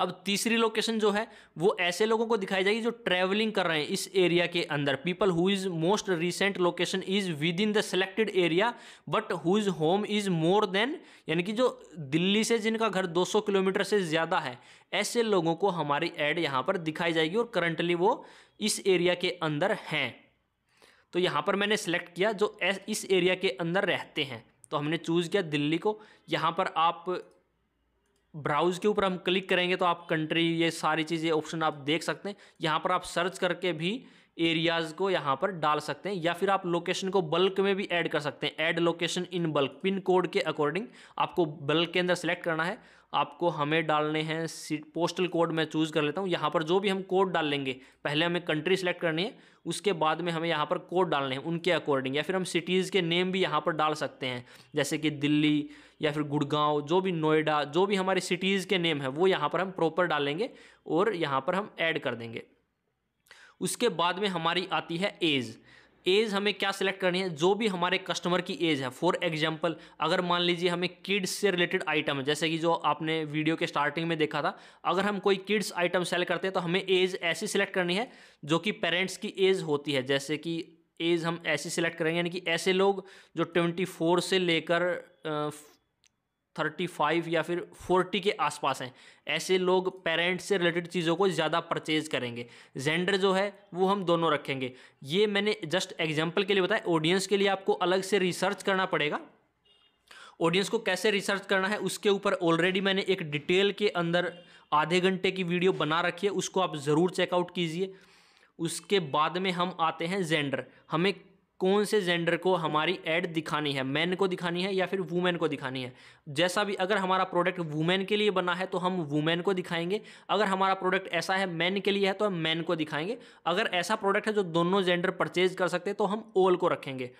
S1: अब तीसरी लोकेशन जो है वो ऐसे लोगों को दिखाई जाएगी जो ट्रैवलिंग कर रहे हैं इस एरिया के अंदर people who is most recent location is within the selected area but whose home is more than यानी कि जो दिल्ली से जिनका घर 200 किलोमीटर से ज़्यादा है ऐसे लोगों को हमारी एड यहाँ पर दिखाई जाएगी और करंटली वो इस एरिया के अंदर हैं तो यहाँ पर मैंने सेलेक्ट किया जो इस एरिया के अंदर रहते हैं तो हमने चूज़ किया दिल्ली को यहाँ पर आप ब्राउज़ के ऊपर हम क्लिक करेंगे तो आप कंट्री ये सारी चीज़ें ऑप्शन आप देख सकते हैं यहाँ पर आप सर्च करके भी एरियाज़ को यहाँ पर डाल सकते हैं या फिर आप लोकेशन को बल्क में भी ऐड कर सकते हैं add location in bulk pin code के अकॉर्डिंग आपको बल्क के अंदर सेलेक्ट करना है आपको हमें डालने हैं पोस्टल कोड मैं चूज़ कर लेता हूँ यहाँ पर जो भी हम कोड डाल लेंगे पहले हमें कंट्री सेलेक्ट करनी है उसके बाद में हमें यहाँ पर कोड डालने हैं उनके अकॉर्डिंग या फिर हम सिटीज़ के नेम भी यहाँ पर डाल सकते हैं जैसे कि दिल्ली या फिर गुड़गांव जो भी नोएडा जो भी हमारे सिटीज़ के नेम है वो यहाँ पर हम प्रॉपर डालेंगे और यहाँ पर हम ऐड कर देंगे उसके बाद में हमारी आती है एज़ एज हमें क्या सिलेक्ट करनी है जो भी हमारे कस्टमर की एज है फॉर एग्जाम्पल अगर मान लीजिए हमें किड्स से रिलेटेड आइटम है जैसे कि जो आपने वीडियो के स्टार्टिंग में देखा था अगर हम कोई किड्स आइटम सेल करते हैं तो हमें एज ऐसी सिलेक्ट करनी है जो कि पेरेंट्स की एज होती है जैसे कि एज हम ऐसी सिलेक्ट करेंगे यानी कि ऐसे लोग जो ट्वेंटी फोर से लेकर थर्टी फाइव या फिर फोर्टी के आसपास हैं ऐसे लोग पेरेंट्स से रिलेटेड चीज़ों को ज़्यादा परचेज करेंगे जेंडर जो है वो हम दोनों रखेंगे ये मैंने जस्ट एग्जाम्पल के लिए बताया ऑडियंस के लिए आपको अलग से रिसर्च करना पड़ेगा ऑडियंस को कैसे रिसर्च करना है उसके ऊपर ऑलरेडी मैंने एक डिटेल के अंदर आधे घंटे की वीडियो बना रखी है उसको आप ज़रूर चेकआउट कीजिए उसके बाद में हम आते हैं जेंडर हमें कौन से जेंडर को हमारी एड दिखानी है मैन को दिखानी है या फिर वुमेन को दिखानी है जैसा भी अगर हमारा प्रोडक्ट वुमेन के लिए बना है तो हम वुमेन को दिखाएंगे अगर हमारा प्रोडक्ट ऐसा है मैन के लिए है तो हम मैन को दिखाएंगे अगर ऐसा प्रोडक्ट है जो दोनों जेंडर परचेज कर सकते हैं तो हम ओल को रखेंगे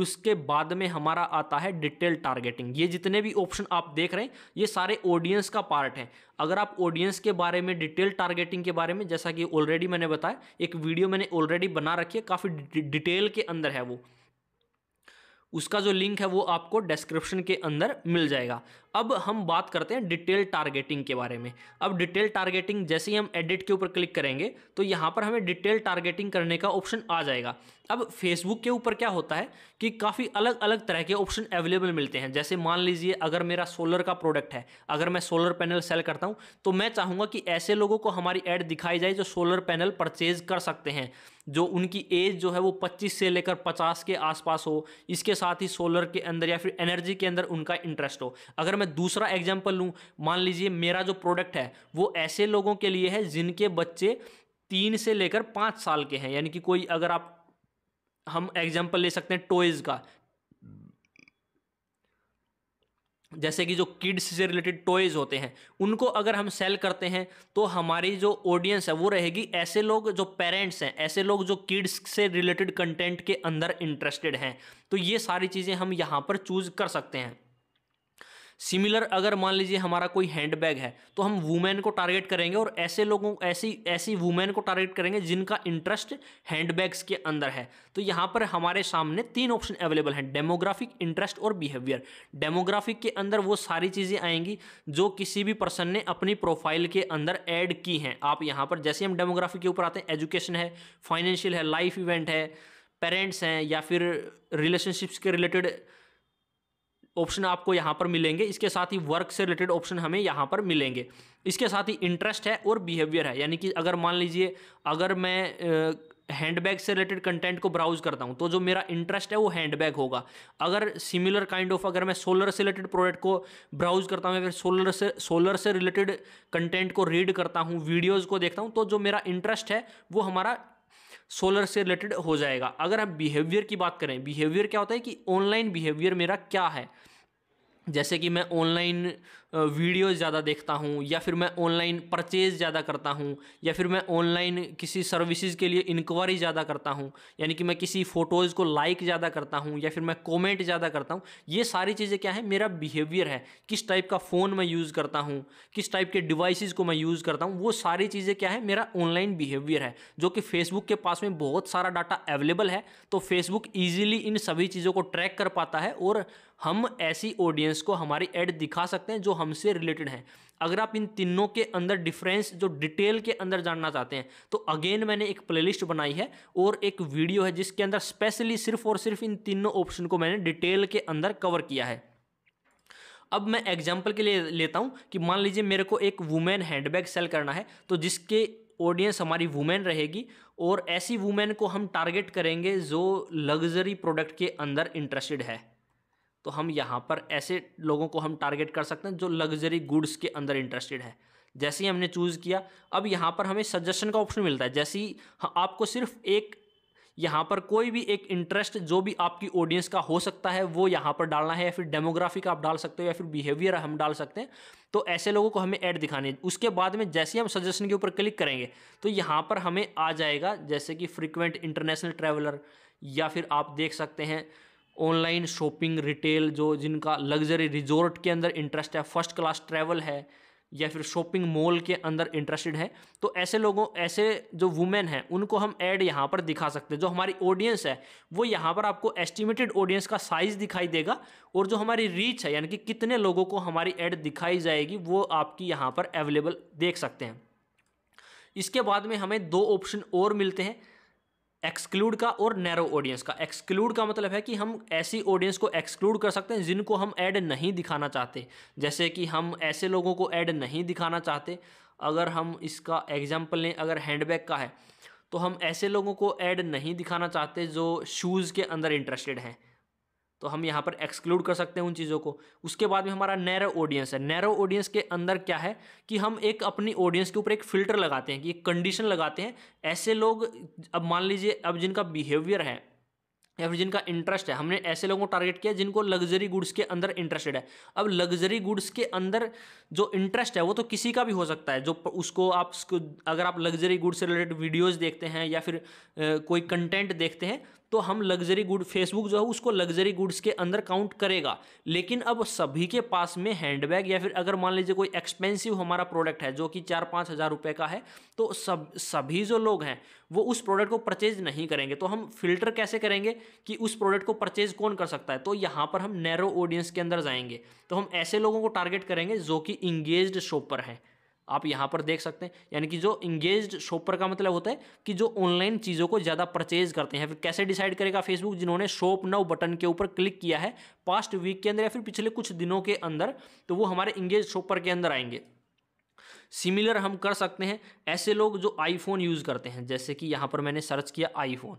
S1: उसके बाद में हमारा आता है डिटेल टारगेटिंग ये जितने भी ऑप्शन आप देख रहे हैं ये सारे ऑडियंस का पार्ट है अगर आप ऑडियंस के बारे में डिटेल टारगेटिंग के बारे में जैसा कि ऑलरेडी मैंने बताया एक वीडियो मैंने ऑलरेडी बना रखी है काफ़ी डिटेल के अंदर है वो उसका जो लिंक है वो आपको डिस्क्रिप्शन के अंदर मिल जाएगा अब हम बात करते हैं डिटेल टारगेटिंग के बारे में अब डिटेल टारगेटिंग जैसे ही हम एडिट के ऊपर क्लिक करेंगे तो यहाँ पर हमें डिटेल टारगेटिंग करने का ऑप्शन आ जाएगा अब फेसबुक के ऊपर क्या होता है कि काफ़ी अलग अलग तरह के ऑप्शन अवेलेबल मिलते हैं जैसे मान लीजिए अगर मेरा सोलर का प्रोडक्ट है अगर मैं सोलर पैनल सेल करता हूँ तो मैं चाहूँगा कि ऐसे लोगों को हमारी एड दिखाई जाए जो सोलर पैनल परचेज कर सकते हैं जो उनकी एज जो है वो 25 से लेकर 50 के आसपास हो इसके साथ ही सोलर के अंदर या फिर एनर्जी के अंदर उनका इंटरेस्ट हो अगर मैं दूसरा एग्जाम्पल लूँ मान लीजिए मेरा जो प्रोडक्ट है वो ऐसे लोगों के लिए है जिनके बच्चे तीन से लेकर पाँच साल के हैं यानी कि कोई अगर आप हम एग्जाम्पल ले सकते हैं टॉयज़ का जैसे कि जो किड्स से रिलेटेड टॉयज़ होते हैं उनको अगर हम सेल करते हैं तो हमारी जो ऑडियंस है वो रहेगी ऐसे लोग जो पेरेंट्स हैं ऐसे लोग जो किड्स से रिलेटेड कंटेंट के अंदर इंटरेस्टेड हैं तो ये सारी चीज़ें हम यहाँ पर चूज़ कर सकते हैं सिमिलर अगर मान लीजिए हमारा कोई हैंड बैग है तो हम वुमेन को टारगेट करेंगे और ऐसे लोगों ऐसी ऐसी वुमेन को टारगेट करेंगे जिनका इंटरेस्ट हैंड बैग्स के अंदर है तो यहाँ पर हमारे सामने तीन ऑप्शन अवेलेबल हैं डेमोग्राफिक इंटरेस्ट और बिहेवियर डेमोग्राफिक के अंदर वो सारी चीज़ें आएंगी जो किसी भी पर्सन ने अपनी प्रोफाइल के अंदर ऐड की हैं आप यहाँ पर जैसे हम डेमोग्राफी के ऊपर आते हैं एजुकेशन है फाइनेंशियल है लाइफ इवेंट है पेरेंट्स हैं या फिर रिलेशनशिप्स के रिलेटेड ऑप्शन आपको यहाँ पर मिलेंगे इसके साथ ही वर्क से रिलेटेड ऑप्शन हमें यहाँ पर मिलेंगे इसके साथ ही इंटरेस्ट है और बिहेवियर है यानी कि अगर मान लीजिए अगर मैं हैंडबैग से रिलेटेड कंटेंट को ब्राउज करता हूँ तो जो मेरा इंटरेस्ट है वो हैंडबैग होगा अगर सिमिलर काइंड ऑफ अगर मैं सोलर से रिलेटेड प्रोडक्ट को ब्राउज करता हूँ या फिर सोलर से सोलर से रिलेटेड कंटेंट को रीड करता हूँ वीडियोज़ को देखता हूँ तो जो मेरा इंटरेस्ट है वो हमारा सोलर से रिलेटेड हो जाएगा अगर हम बिहेवियर की बात करें बिहेवियर क्या होता है कि ऑनलाइन बिहेवियर मेरा क्या है जैसे कि मैं ऑनलाइन वीडियोज़ ज़्यादा देखता हूँ या फिर मैं ऑनलाइन परचेज़ ज़्यादा करता हूँ या फिर मैं ऑनलाइन किसी सर्विसेज के लिए इंक्वायरी ज़्यादा करता हूँ यानी कि मैं किसी फ़ोटोज़ को लाइक ज़्यादा करता हूँ या फिर मैं कॉमेंट ज़्यादा करता हूँ ये सारी चीज़ें क्या है मेरा बिहेवियर है किस टाइप का फ़ोन मैं यूज़ करता हूँ किस टाइप के डिवाइस को मैं यूज़ करता हूँ वो सारी चीज़ें क्या है मेरा ऑनलाइन बिहेवियर है जो कि फेसबुक के पास में बहुत सारा डाटा अवेलेबल है तो फेसबुक ईजिली इन सभी चीज़ों को ट्रैक कर पाता है और हम ऐसी ऑडियंस को हमारी एड दिखा सकते हैं जो हमसे रिलेटेड हैं अगर आप इन तीनों के अंदर डिफरेंस जो डिटेल के अंदर जानना चाहते हैं तो अगेन मैंने एक प्लेलिस्ट बनाई है और एक वीडियो है जिसके अंदर स्पेशली सिर्फ और सिर्फ इन तीनों ऑप्शन को मैंने डिटेल के अंदर कवर किया है अब मैं एग्जाम्पल के लिए लेता हूँ कि मान लीजिए मेरे को एक वुमेन हैंडबैग सेल करना है तो जिसके ऑडियंस हमारी वुमेन रहेगी और ऐसी वुमेन को हम टारगेट करेंगे जो लग्जरी प्रोडक्ट के अंदर इंटरेस्टेड है तो हम यहाँ पर ऐसे लोगों को हम टारगेट कर सकते हैं जो लग्जरी गुड्स के अंदर इंटरेस्टेड है जैसे ही हमने चूज़ किया अब यहाँ पर हमें सजेशन का ऑप्शन मिलता है जैसे ही आपको सिर्फ एक यहाँ पर कोई भी एक इंटरेस्ट जो भी आपकी ऑडियंस का हो सकता है वो यहाँ पर डालना है या फिर डेमोग्राफी का आप डाल सकते हो या फिर बिहेवियर हम डाल सकते हैं तो ऐसे लोगों को हमें ऐड दिखाने है उसके बाद में जैसे ही हम सजेशन के ऊपर क्लिक करेंगे तो यहाँ पर हमें आ जाएगा जैसे कि फ्रिक्वेंट इंटरनेशनल ट्रैवलर या फिर आप देख सकते हैं ऑनलाइन शॉपिंग रिटेल जो जिनका लग्जरी रिजॉर्ट के अंदर इंटरेस्ट है फर्स्ट क्लास ट्रैवल है या फिर शॉपिंग मॉल के अंदर इंटरेस्टेड है तो ऐसे लोगों ऐसे जो वुमेन हैं उनको हम ऐड यहाँ पर दिखा सकते हैं जो हमारी ऑडियंस है वो यहाँ पर आपको एस्टिमेटेड ऑडियंस का साइज़ दिखाई देगा और जो हमारी रीच है यानी कि कितने लोगों को हमारी ऐड दिखाई जाएगी वो आपकी यहाँ पर अवेलेबल देख सकते हैं इसके बाद में हमें दो ऑप्शन और मिलते हैं एक्सक्लूड का और नैरो ऑडियंस का एक्सक्लूड का मतलब है कि हम ऐसी ऑडियंस को एक्सक्लूड कर सकते हैं जिनको हम ऐड नहीं दिखाना चाहते जैसे कि हम ऐसे लोगों को ऐड नहीं दिखाना चाहते अगर हम इसका एग्जाम्पल लें अगर हैंडबैग का है तो हम ऐसे लोगों को ऐड नहीं दिखाना चाहते जो शूज़ के अंदर इंटरेस्टेड हैं तो हम यहाँ पर एक्सक्लूड कर सकते हैं उन चीज़ों को उसके बाद में हमारा नैरो ऑडियंस है नैरो ऑडियंस के अंदर क्या है कि हम एक अपनी ऑडियंस के ऊपर एक फिल्टर लगाते हैं कि एक कंडीशन लगाते हैं ऐसे लोग अब मान लीजिए अब जिनका बिहेवियर है या फिर जिनका इंटरेस्ट है हमने ऐसे लोगों को टारगेट किया जिनको लग्जरी गुड्स के अंदर इंटरेस्टेड है अब लग्जरी गुड्स के अंदर जो इंटरेस्ट है वो तो किसी का भी हो सकता है जो उसको आप उसको अगर आप लग्जरी गुड्स से रिलेटेड वीडियोस देखते हैं या फिर कोई कंटेंट देखते हैं तो हम लग्जरी गुड फेसबुक जो है उसको लग्जरी गुड्स के अंदर काउंट करेगा लेकिन अब सभी के पास में हैंडबैग या फिर अगर मान लीजिए कोई एक्सपेंसिव हमारा प्रोडक्ट है जो कि चार पाँच हज़ार रुपये का है तो सब सभी जो लोग हैं वो उस प्रोडक्ट को परचेज नहीं करेंगे तो हम फिल्टर कैसे करेंगे कि उस प्रोडक्ट को परचेज कौन कर सकता है तो यहाँ पर हम नैरो ऑडियंस के अंदर जाएंगे तो हम ऐसे लोगों को टारगेट करेंगे जो कि इंगेज शॉपर हैं आप यहाँ पर देख सकते हैं यानी कि जो इंगेज शॉपर का मतलब होता है कि जो ऑनलाइन चीज़ों को ज़्यादा परचेज करते हैं फिर कैसे डिसाइड करेगा फेसबुक जिन्होंने शॉप नव बटन के ऊपर क्लिक किया है पास्ट वीक के अंदर या फिर पिछले कुछ दिनों के अंदर तो वो हमारे इंगेज शॉपर के अंदर आएंगे सिमिलर हम कर सकते हैं ऐसे लोग जो आईफोन यूज़ करते हैं जैसे कि यहाँ पर मैंने सर्च किया आईफोन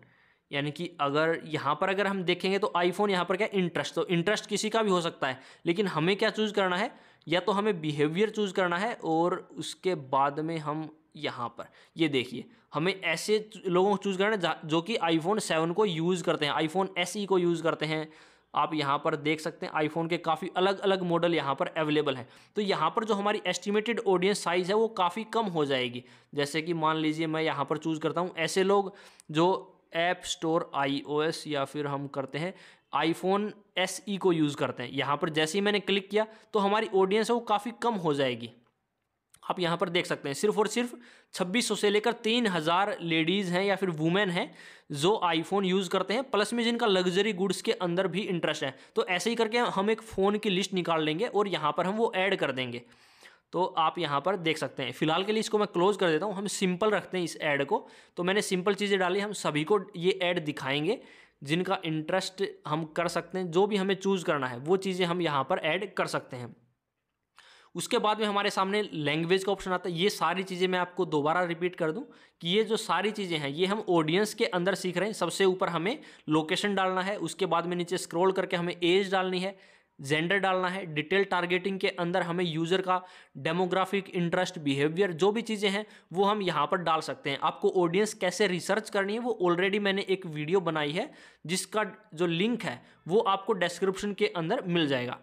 S1: यानी कि अगर यहाँ पर अगर हम देखेंगे तो आईफोन यहाँ पर क्या इंटरेस्ट तो इंटरेस्ट किसी का भी हो सकता है लेकिन हमें क्या चूज़ करना है या तो हमें बिहेवियर चूज़ करना है और उसके बाद में हम यहाँ पर ये देखिए हमें ऐसे लोगों को चूज़ करना है जो कि आईफोन सेवन को यूज़ करते हैं आईफोन एस को यूज़ करते हैं आप यहाँ पर देख सकते हैं आईफोन के काफ़ी अलग अलग मॉडल यहाँ पर अवेलेबल हैं तो यहाँ पर जो हमारी एस्टिमेटेड ऑडियंस साइज़ है वो काफ़ी कम हो जाएगी जैसे कि मान लीजिए मैं यहाँ पर चूज़ करता हूँ ऐसे लोग जो ऐप स्टोर आईओएस या फिर हम करते हैं आईफोन एस ई को यूज़ करते हैं यहाँ पर जैसे ही मैंने क्लिक किया तो हमारी ऑडियंस है वो काफ़ी कम हो जाएगी आप यहाँ पर देख सकते हैं सिर्फ और सिर्फ 2600 से लेकर 3000 लेडीज़ हैं या फिर वुमेन हैं जो आईफोन यूज़ करते हैं प्लस में जिनका लग्जरी गुड्स के अंदर भी इंटरेस्ट है तो ऐसे ही करके हम एक फ़ोन की लिस्ट निकाल लेंगे और यहाँ पर हम वो ऐड कर देंगे तो आप यहाँ पर देख सकते हैं फिलहाल के लिए इसको मैं क्लोज कर देता हूँ हम सिंपल रखते हैं इस ऐड को तो मैंने सिंपल चीज़ें डाली हम सभी को ये ऐड दिखाएंगे जिनका इंटरेस्ट हम कर सकते हैं जो भी हमें चूज़ करना है वो चीज़ें हम यहाँ पर ऐड कर सकते हैं उसके बाद में हमारे सामने लैंग्वेज का ऑप्शन आता है ये सारी चीज़ें मैं आपको दोबारा रिपीट कर दूं कि ये जो सारी चीज़ें हैं ये हम ऑडियंस के अंदर सीख रहे हैं सबसे ऊपर हमें लोकेशन डालना है उसके बाद में नीचे स्क्रॉल करके हमें एज डालनी है जेंडर डालना है डिटेल टारगेटिंग के अंदर हमें यूज़र का डेमोग्राफिक इंटरेस्ट बिहेवियर जो भी चीज़ें हैं वो हम यहाँ पर डाल सकते हैं आपको ऑडियंस कैसे रिसर्च करनी है वो ऑलरेडी मैंने एक वीडियो बनाई है जिसका जो लिंक है वो आपको डिस्क्रिप्शन के अंदर मिल जाएगा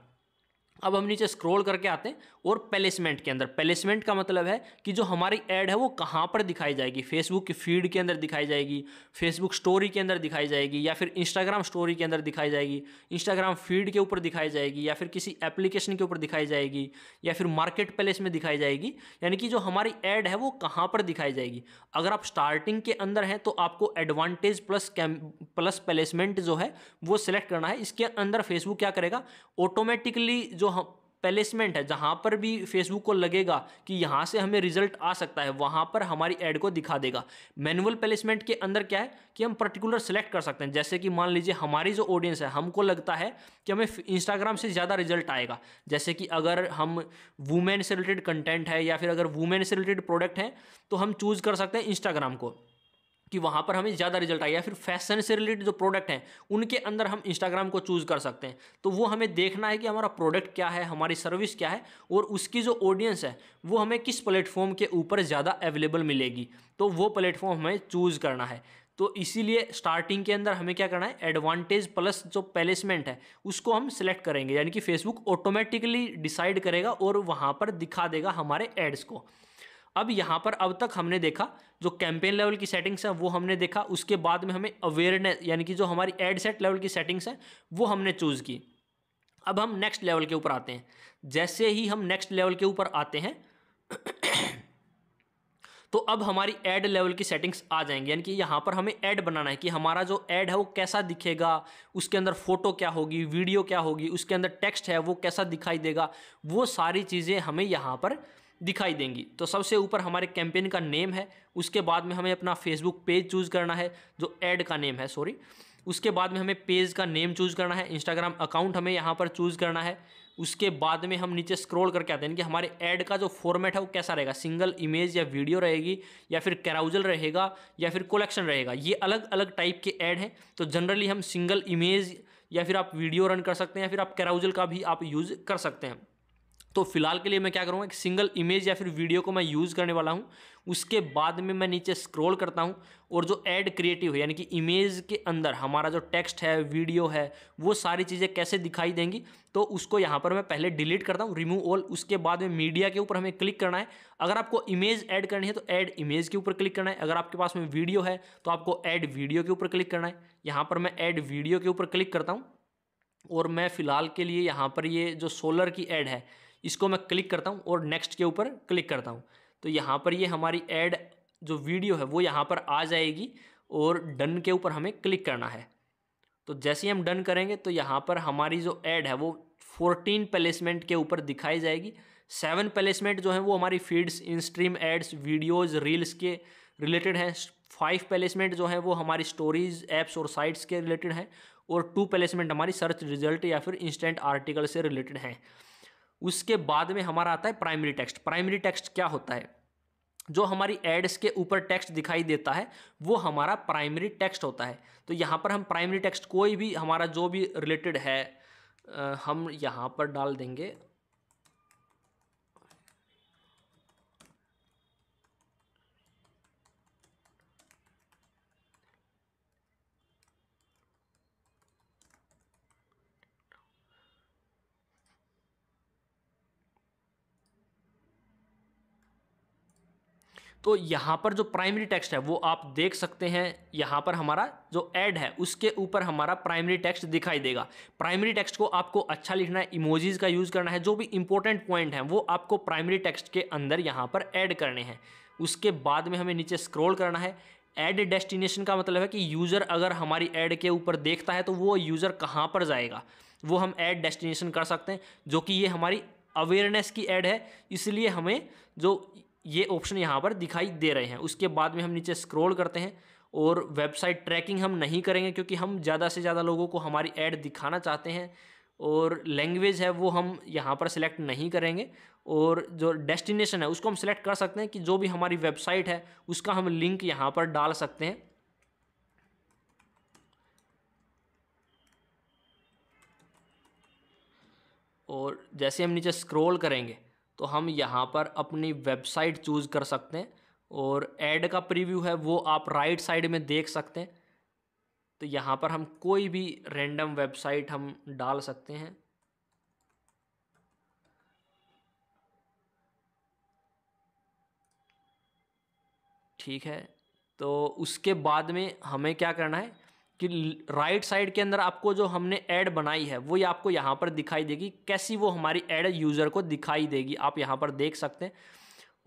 S1: अब हम नीचे स्क्रॉल करके आते हैं और प्लेसमेंट के अंदर प्लेसमेंट का मतलब है कि जो हमारी ऐड है वो कहाँ पर दिखाई जाएगी फेसबुक की फीड के अंदर दिखाई जाएगी फेसबुक स्टोरी के अंदर दिखाई जाएगी या फिर इंस्टाग्राम स्टोरी के अंदर दिखाई जाएगी इंस्टाग्राम फीड के ऊपर दिखाई जाएगी या फिर किसी एप्लीकेशन के ऊपर दिखाई जाएगी या फिर मार्केट प्लेस में दिखाई जाएगी यानी कि जो हमारी ऐड है वो कहाँ पर दिखाई जाएगी अगर आप स्टार्टिंग के अंदर हैं तो आपको एडवांटेज प्लस प्लस प्लेसमेंट जो है वो सिलेक्ट करना है इसके अंदर फेसबुक क्या करेगा ऑटोमेटिकली जो हम प्लेसमेंट है जहाँ पर भी फेसबुक को लगेगा कि यहाँ से हमें रिजल्ट आ सकता है वहाँ पर हमारी ऐड को दिखा देगा मैनुअल प्लेसमेंट के अंदर क्या है कि हम पर्टिकुलर सेलेक्ट कर सकते हैं जैसे कि मान लीजिए हमारी जो ऑडियंस है हमको लगता है कि हमें इंस्टाग्राम से ज़्यादा रिजल्ट आएगा जैसे कि अगर हम वुमेन से रिलेटेड कंटेंट है या फिर अगर वुमेन से रिलेटेड प्रोडक्ट हैं तो हम चूज़ कर सकते हैं इंस्टाग्राम को कि वहाँ पर हमें ज़्यादा रिजल्ट या फिर फैशन से रिलेटेड जो प्रोडक्ट हैं उनके अंदर हम इंस्टाग्राम को चूज़ कर सकते हैं तो वो हमें देखना है कि हमारा प्रोडक्ट क्या है हमारी सर्विस क्या है और उसकी जो ऑडियंस है वो हमें किस प्लेटफॉर्म के ऊपर ज़्यादा अवेलेबल मिलेगी तो वो प्लेटफॉर्म हमें चूज़ करना है तो इसीलिए स्टार्टिंग के अंदर हमें क्या करना है एडवांटेज प्लस जो प्लेसमेंट है उसको हम सेलेक्ट करेंगे यानी कि फेसबुक ऑटोमेटिकली डिसाइड करेगा और वहाँ पर दिखा देगा हमारे एड्स को अब यहाँ पर अब तक हमने देखा जो कैंपेन लेवल की सेटिंग्स हैं वो हमने देखा उसके बाद में हमें अवेयरनेस यानी कि जो हमारी एड सेट लेवल की सेटिंग्स हैं वो हमने चूज़ की अब हम नेक्स्ट लेवल के ऊपर आते हैं जैसे ही हम नेक्स्ट लेवल के ऊपर आते हैं तो अब हमारी एड लेवल की सेटिंग्स आ जाएंगी यानी कि यहाँ पर हमें ऐड बनाना है कि हमारा जो ऐड है वो कैसा दिखेगा उसके अंदर फोटो क्या होगी वीडियो क्या होगी उसके अंदर टेक्स्ट है वो कैसा दिखाई देगा वो सारी चीज़ें हमें यहाँ पर दिखाई देंगी तो सबसे ऊपर हमारे कैंपेन का नेम है उसके बाद में हमें अपना फेसबुक पेज चूज़ करना है जो ऐड का नेम है सॉरी उसके बाद में हमें पेज का नेम चूज़ करना है इंस्टाग्राम अकाउंट हमें यहाँ पर चूज़ करना है उसके बाद में हम नीचे स्क्रॉल करके आते हैं कि हमारे ऐड का जो फॉर्मेट है वो कैसा रहेगा सिंगल इमेज या वीडियो रहेगी या फिर कैराउजल रहेगा या फिर कलेक्शन रहेगा ये अलग अलग टाइप के ऐड हैं तो जनरली हम सिंगल इमेज या फिर आप वीडियो रन कर सकते हैं या फिर आप कैराउजल का भी आप यूज़ कर सकते हैं तो फिलहाल के लिए मैं क्या करूँगा एक सिंगल इमेज या फिर वीडियो को मैं यूज़ करने वाला हूँ उसके बाद में मैं नीचे स्क्रॉल करता हूँ और जो एड क्रिएटिव है यानी कि इमेज के अंदर हमारा जो टेक्स्ट है वीडियो है वो सारी चीज़ें कैसे दिखाई देंगी तो उसको यहाँ पर मैं पहले डिलीट करता हूँ रिमूव ऑल उसके बाद में मीडिया के ऊपर हमें क्लिक करना है अगर आपको इमेज ऐड करनी है तो ऐड इमेज के ऊपर क्लिक करना है अगर आपके पास में वीडियो है तो आपको ऐड वीडियो के ऊपर क्लिक करना है यहाँ पर मैं ऐड वीडियो के ऊपर क्लिक करता हूँ और मैं फ़िलहाल के लिए यहाँ पर ये जो सोलर की एड है इसको मैं क्लिक करता हूँ और नेक्स्ट के ऊपर क्लिक करता हूँ तो यहाँ पर ये हमारी एड जो वीडियो है वो यहाँ पर आ जाएगी और डन के ऊपर हमें क्लिक करना है तो जैसे ही हम डन करेंगे तो यहाँ पर हमारी जो एड है वो फोर्टीन प्लेसमेंट के ऊपर दिखाई जाएगी सेवन प्लेसमेंट जो है वो हमारी feeds in stream ads videos reels के रिलेटेड हैं फाइव प्लेसमेंट जो है वो हमारी स्टोरीज ऐप्स और साइट्स के रिलेटेड हैं और टू प्लेसमेंट हमारी सर्च रिजल्ट या फिर इंस्टेंट आर्टिकल से रिलेटेड हैं उसके बाद में हमारा आता है प्राइमरी टेक्स्ट प्राइमरी टेक्स्ट क्या होता है जो हमारी एड्स के ऊपर टेक्स्ट दिखाई देता है वो हमारा प्राइमरी टेक्स्ट होता है तो यहाँ पर हम प्राइमरी टेक्स्ट कोई भी हमारा जो भी रिलेटेड है हम यहाँ पर डाल देंगे तो यहाँ पर जो प्राइमरी टेक्स्ट है वो आप देख सकते हैं यहाँ पर हमारा जो एड है उसके ऊपर हमारा प्राइमरी टेक्स्ट दिखाई देगा प्राइमरी टेक्स्ट को आपको अच्छा लिखना है इमोजीज का यूज़ करना है जो भी इंपॉर्टेंट पॉइंट हैं वो आपको प्राइमरी टेक्स्ट के अंदर यहाँ पर ऐड करने हैं उसके बाद में हमें नीचे स्क्रोल करना है एड डेस्टिनेशन का मतलब है कि यूज़र अगर हमारी ऐड के ऊपर देखता है तो वो यूज़र कहाँ पर जाएगा वो हम ऐड डेस्टिनेशन कर सकते हैं जो कि ये हमारी अवेयरनेस की ऐड है इसलिए हमें जो ये ऑप्शन यहाँ पर दिखाई दे रहे हैं उसके बाद में हम नीचे स्क्रॉल करते हैं और वेबसाइट ट्रैकिंग हम नहीं करेंगे क्योंकि हम ज़्यादा से ज़्यादा लोगों को हमारी ऐड दिखाना चाहते हैं और लैंग्वेज है वो हम यहाँ पर सिलेक्ट नहीं करेंगे और जो डेस्टिनेशन है उसको हम सिलेक्ट कर सकते हैं कि जो भी हमारी वेबसाइट है उसका हम लिंक यहाँ पर डाल सकते हैं और जैसे हम नीचे स्क्रॉल करेंगे तो हम यहाँ पर अपनी वेबसाइट चूज़ कर सकते हैं और एड का प्रीव्यू है वो आप राइट साइड में देख सकते हैं तो यहाँ पर हम कोई भी रेंडम वेबसाइट हम डाल सकते हैं ठीक है तो उसके बाद में हमें क्या करना है कि राइट साइड के अंदर आपको जो हमने ऐड बनाई है वो ये आपको यहाँ पर दिखाई देगी कैसी वो हमारी ऐड यूज़र को दिखाई देगी आप यहाँ पर देख सकते हैं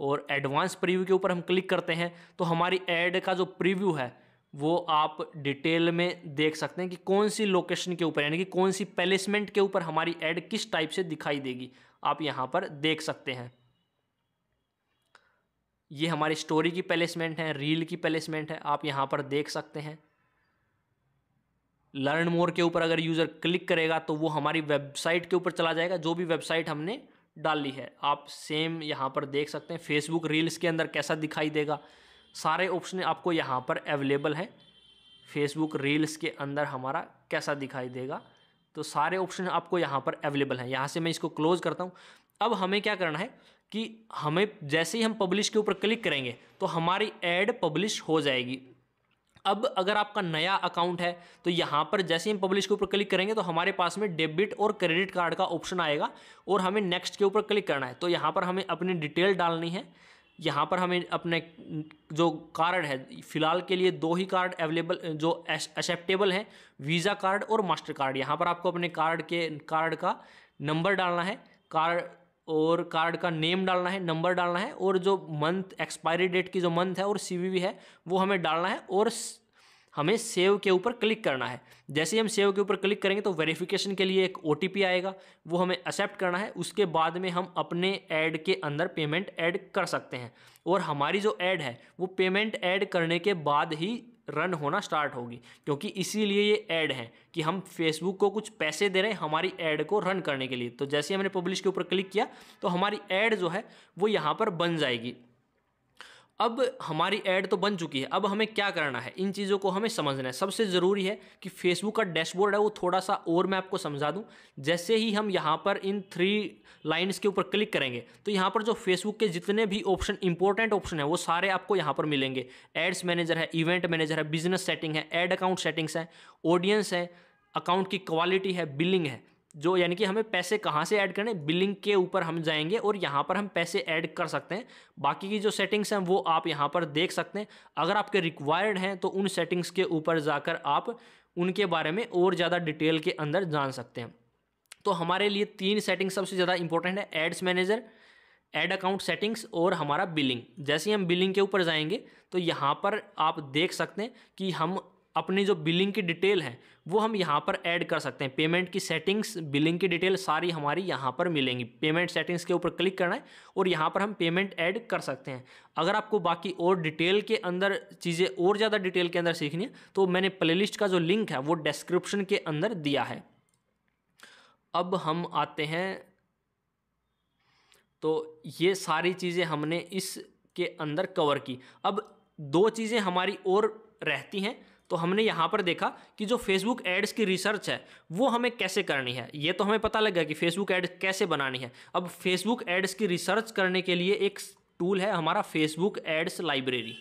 S1: और एडवांस प्रीव्यू के ऊपर हम क्लिक करते हैं तो हमारी ऐड का जो प्रीव्यू है वो आप डिटेल में देख सकते हैं कि कौन सी लोकेशन के ऊपर यानी कि कौन सी प्लेसमेंट के ऊपर हमारी ऐड किस टाइप से दिखाई देगी आप यहाँ पर देख सकते हैं ये हमारी स्टोरी की प्लेसमेंट है रील की प्लेसमेंट है आप यहाँ पर देख सकते हैं लर्न मोर के ऊपर अगर यूज़र क्लिक करेगा तो वो हमारी वेबसाइट के ऊपर चला जाएगा जो भी वेबसाइट हमने डाल ली है आप सेम यहाँ पर देख सकते हैं फेसबुक रील्स के अंदर कैसा दिखाई देगा सारे ऑप्शन आपको यहाँ पर अवेलेबल है फेसबुक रील्स के अंदर हमारा कैसा दिखाई देगा तो सारे ऑप्शन आपको यहाँ पर अवेलेबल हैं यहाँ से मैं इसको क्लोज करता हूँ अब हमें क्या करना है कि हमें जैसे ही हम पब्लिश के ऊपर क्लिक करेंगे तो हमारी एड पब्लिश हो जाएगी अब अगर आपका नया अकाउंट है तो यहाँ पर जैसे हम पब्लिश के ऊपर क्लिक करेंगे तो हमारे पास में डेबिट और क्रेडिट कार्ड का ऑप्शन आएगा और हमें नेक्स्ट के ऊपर क्लिक करना है तो यहाँ पर हमें अपनी डिटेल डालनी है यहाँ पर हमें अपने जो कार्ड है फिलहाल के लिए दो ही कार्ड अवेलेबल जो एक्सेप्टेबल हैं वीज़ा कार्ड और मास्टर कार्ड यहाँ पर आपको अपने कार्ड के कार्ड का नंबर डालना है कार्ड और कार्ड का नेम डालना है नंबर डालना है और जो मंथ एक्सपायरी डेट की जो मंथ है और सी है वो हमें डालना है और हमें सेव के ऊपर क्लिक करना है जैसे ही हम सेव के ऊपर क्लिक करेंगे तो वेरिफिकेशन के लिए एक ओ आएगा वो हमें एक्सेप्ट करना है उसके बाद में हम अपने ऐड के अंदर पेमेंट ऐड कर सकते हैं और हमारी जो ऐड है वो पेमेंट ऐड करने के बाद ही रन होना स्टार्ट होगी क्योंकि इसीलिए ये ऐड है कि हम फेसबुक को कुछ पैसे दे रहे हैं हमारी ऐड को रन करने के लिए तो जैसे हमने पब्लिश के ऊपर क्लिक किया तो हमारी ऐड जो है वो यहाँ पर बन जाएगी अब हमारी ऐड तो बन चुकी है अब हमें क्या करना है इन चीज़ों को हमें समझना है सबसे ज़रूरी है कि फेसबुक का डैशबोर्ड है वो थोड़ा सा और मैं आपको समझा दूं जैसे ही हम यहाँ पर इन थ्री लाइंस के ऊपर क्लिक करेंगे तो यहाँ पर जो फेसबुक के जितने भी ऑप्शन इंपॉर्टेंट ऑप्शन है वो सारे आपको यहाँ पर मिलेंगे एड्स मैनेजर है इवेंट मैनेजर है बिजनेस सेटिंग है एड अकाउंट सेटिंग्स है ऑडियंस है अकाउंट की क्वालिटी है बिलिंग है जो यानी कि हमें पैसे कहाँ से ऐड करने बिलिंग के ऊपर हम जाएंगे और यहाँ पर हम पैसे ऐड कर सकते हैं बाकी की जो सेटिंग्स हैं वो आप यहाँ पर देख सकते हैं अगर आपके रिक्वायर्ड हैं तो उन सेटिंग्स के ऊपर जाकर आप उनके बारे में और ज़्यादा डिटेल के अंदर जान सकते हैं तो हमारे लिए तीन सेटिंग सबसे ज़्यादा इंपॉर्टेंट है ads manager ad account settings और हमारा बिलिंग जैसे ही हम बिलिंग के ऊपर जाएंगे तो यहाँ पर आप देख सकते हैं कि हम अपनी जो बिलिंग की डिटेल है वो हम यहाँ पर ऐड कर सकते हैं पेमेंट की सेटिंग्स बिलिंग की डिटेल सारी हमारी यहाँ पर मिलेंगी पेमेंट सेटिंग्स के ऊपर क्लिक करना है और यहाँ पर हम पेमेंट ऐड कर सकते हैं अगर आपको बाकी और डिटेल के अंदर चीज़ें और ज़्यादा डिटेल के अंदर सीखनी है तो मैंने प्ले का जो लिंक है वो डिस्क्रिप्शन के अंदर दिया है अब हम आते हैं तो ये सारी चीज़ें हमने इसके अंदर कवर की अब दो चीज़ें हमारी और रहती हैं तो हमने यहाँ पर देखा कि जो फेसबुक एड्स की रिसर्च है वो हमें कैसे करनी है ये तो हमें पता लग गया कि फेसबुक एड्स कैसे बनानी है अब फेसबुक एड्स की रिसर्च करने के लिए एक टूल है हमारा फेसबुक एड्स लाइब्रेरी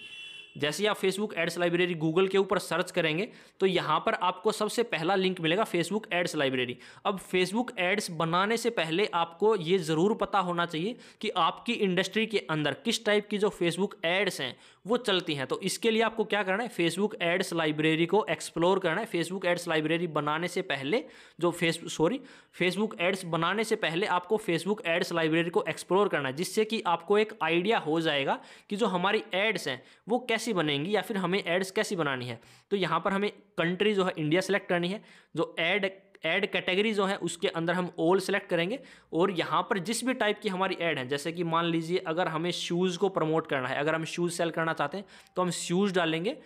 S1: जैसे ही आप फेसबुक एड्स लाइब्रेरी गूगल के ऊपर सर्च करेंगे तो यहाँ पर आपको सबसे पहला लिंक मिलेगा फेसबुक एड्स लाइब्रेरी अब फेसबुक एड्स बनाने से पहले आपको ये ज़रूर पता होना चाहिए कि आपकी इंडस्ट्री के अंदर किस टाइप की जो फेसबुक एड्स हैं वो चलती हैं तो इसके लिए आपको क्या करना है फेसबुक एड्स लाइब्रेरी को एक्सप्लोर करना है फेसबुक एड्स लाइब्रेरी बनाने से पहले जो फेस सॉरी फेसबुक एड्स बनाने से पहले आपको फेसबुक एड्स लाइब्रेरी को एक्सप्लोर करना है जिससे कि आपको एक आइडिया हो जाएगा कि जो हमारी एड्स हैं वो कैसे कैसी बनेंगी या फिर हमें एड्स कैसी बनानी है तो यहाँ पर हमें कंट्री जो है इंडिया सेलेक्ट करनी है जो एड एड कैटेगरी जो है उसके अंदर हम ऑल सेलेक्ट करेंगे और यहाँ पर जिस भी टाइप की हमारी एड है जैसे कि मान लीजिए अगर हमें शूज़ को प्रमोट करना है अगर हम शूज़ सेल करना चाहते हैं तो हम शूज़ डालेंगे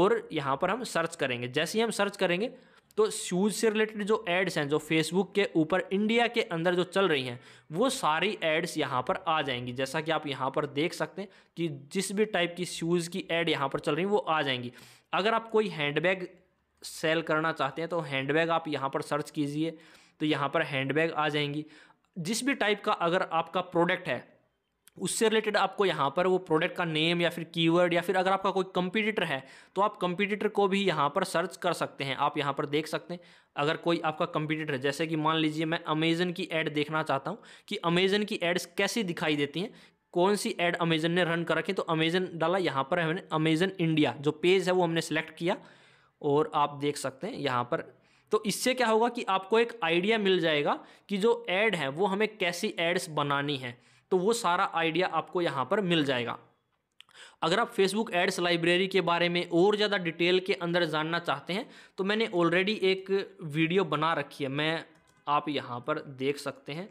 S1: और यहाँ पर हम सर्च करेंगे जैसे ही हम सर्च करेंगे तो शूज़ से रिलेटेड जो एड्स हैं जो फेसबुक के ऊपर इंडिया के अंदर जो चल रही हैं वो सारी एड्स यहाँ पर आ जाएंगी जैसा कि आप यहाँ पर देख सकते हैं कि जिस भी टाइप की शूज़ की एड यहाँ पर चल रही हैं वो आ जाएंगी अगर आप कोई हैंडबैग सेल करना चाहते हैं तो हैंडबैग आप यहाँ पर सर्च कीजिए तो यहाँ पर हैंडबैग आ जाएंगी जिस भी टाइप का अगर आपका प्रोडक्ट है उससे रिलेटेड आपको यहाँ पर वो प्रोडक्ट का नेम या फिर कीवर्ड या फिर अगर आपका कोई कंपटीटर है तो आप कंपटीटर को भी यहाँ पर सर्च कर सकते हैं आप यहाँ पर देख सकते हैं अगर कोई आपका कंपटीटर है जैसे कि मान लीजिए मैं अमेजन की एड देखना चाहता हूँ कि अमेजन की एड्स कैसी दिखाई देती हैं कौन सी एड अमेजन ने रन कर रखी तो अमेजन डाला यहाँ पर हमने अमेजन इंडिया जो पेज है वो हमने सेलेक्ट किया और आप देख सकते हैं यहाँ पर तो इससे क्या होगा कि आपको एक आइडिया मिल जाएगा कि जो एड है वो हमें कैसी एड्स बनानी है तो वो सारा आइडिया आपको यहाँ पर मिल जाएगा अगर आप फेसबुक एड्स लाइब्रेरी के बारे में और ज़्यादा डिटेल के अंदर जानना चाहते हैं तो मैंने ऑलरेडी एक वीडियो बना रखी है मैं आप यहाँ पर देख सकते हैं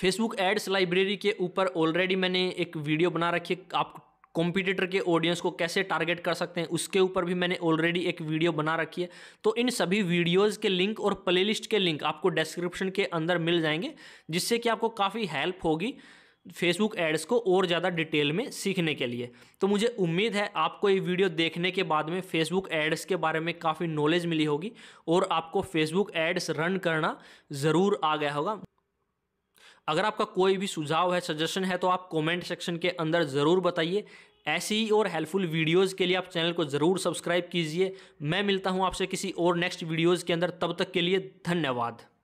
S1: फेसबुक एड्स लाइब्रेरी के ऊपर ऑलरेडी मैंने एक वीडियो बना रखी है आप कॉम्पिटिटर के ऑडियंस को कैसे टारगेट कर सकते हैं उसके ऊपर भी मैंने ऑलरेडी एक वीडियो बना रखी है तो इन सभी वीडियोज़ के लिंक और प्लेलिस्ट के लिंक आपको डिस्क्रिप्शन के अंदर मिल जाएंगे जिससे कि आपको काफ़ी हेल्प होगी फेसबुक एड्स को और ज़्यादा डिटेल में सीखने के लिए तो मुझे उम्मीद है आपको ये वीडियो देखने के बाद में फेसबुक एड्स के बारे में काफ़ी नॉलेज मिली होगी और आपको फेसबुक एड्स रन करना ज़रूर आ गया होगा अगर आपका कोई भी सुझाव है सजेशन है तो आप कमेंट सेक्शन के अंदर ज़रूर बताइए ऐसी ही और हेल्पफुल वीडियोज़ के लिए आप चैनल को ज़रूर सब्सक्राइब कीजिए मैं मिलता हूँ आपसे किसी और नेक्स्ट वीडियोज़ के अंदर तब तक के लिए धन्यवाद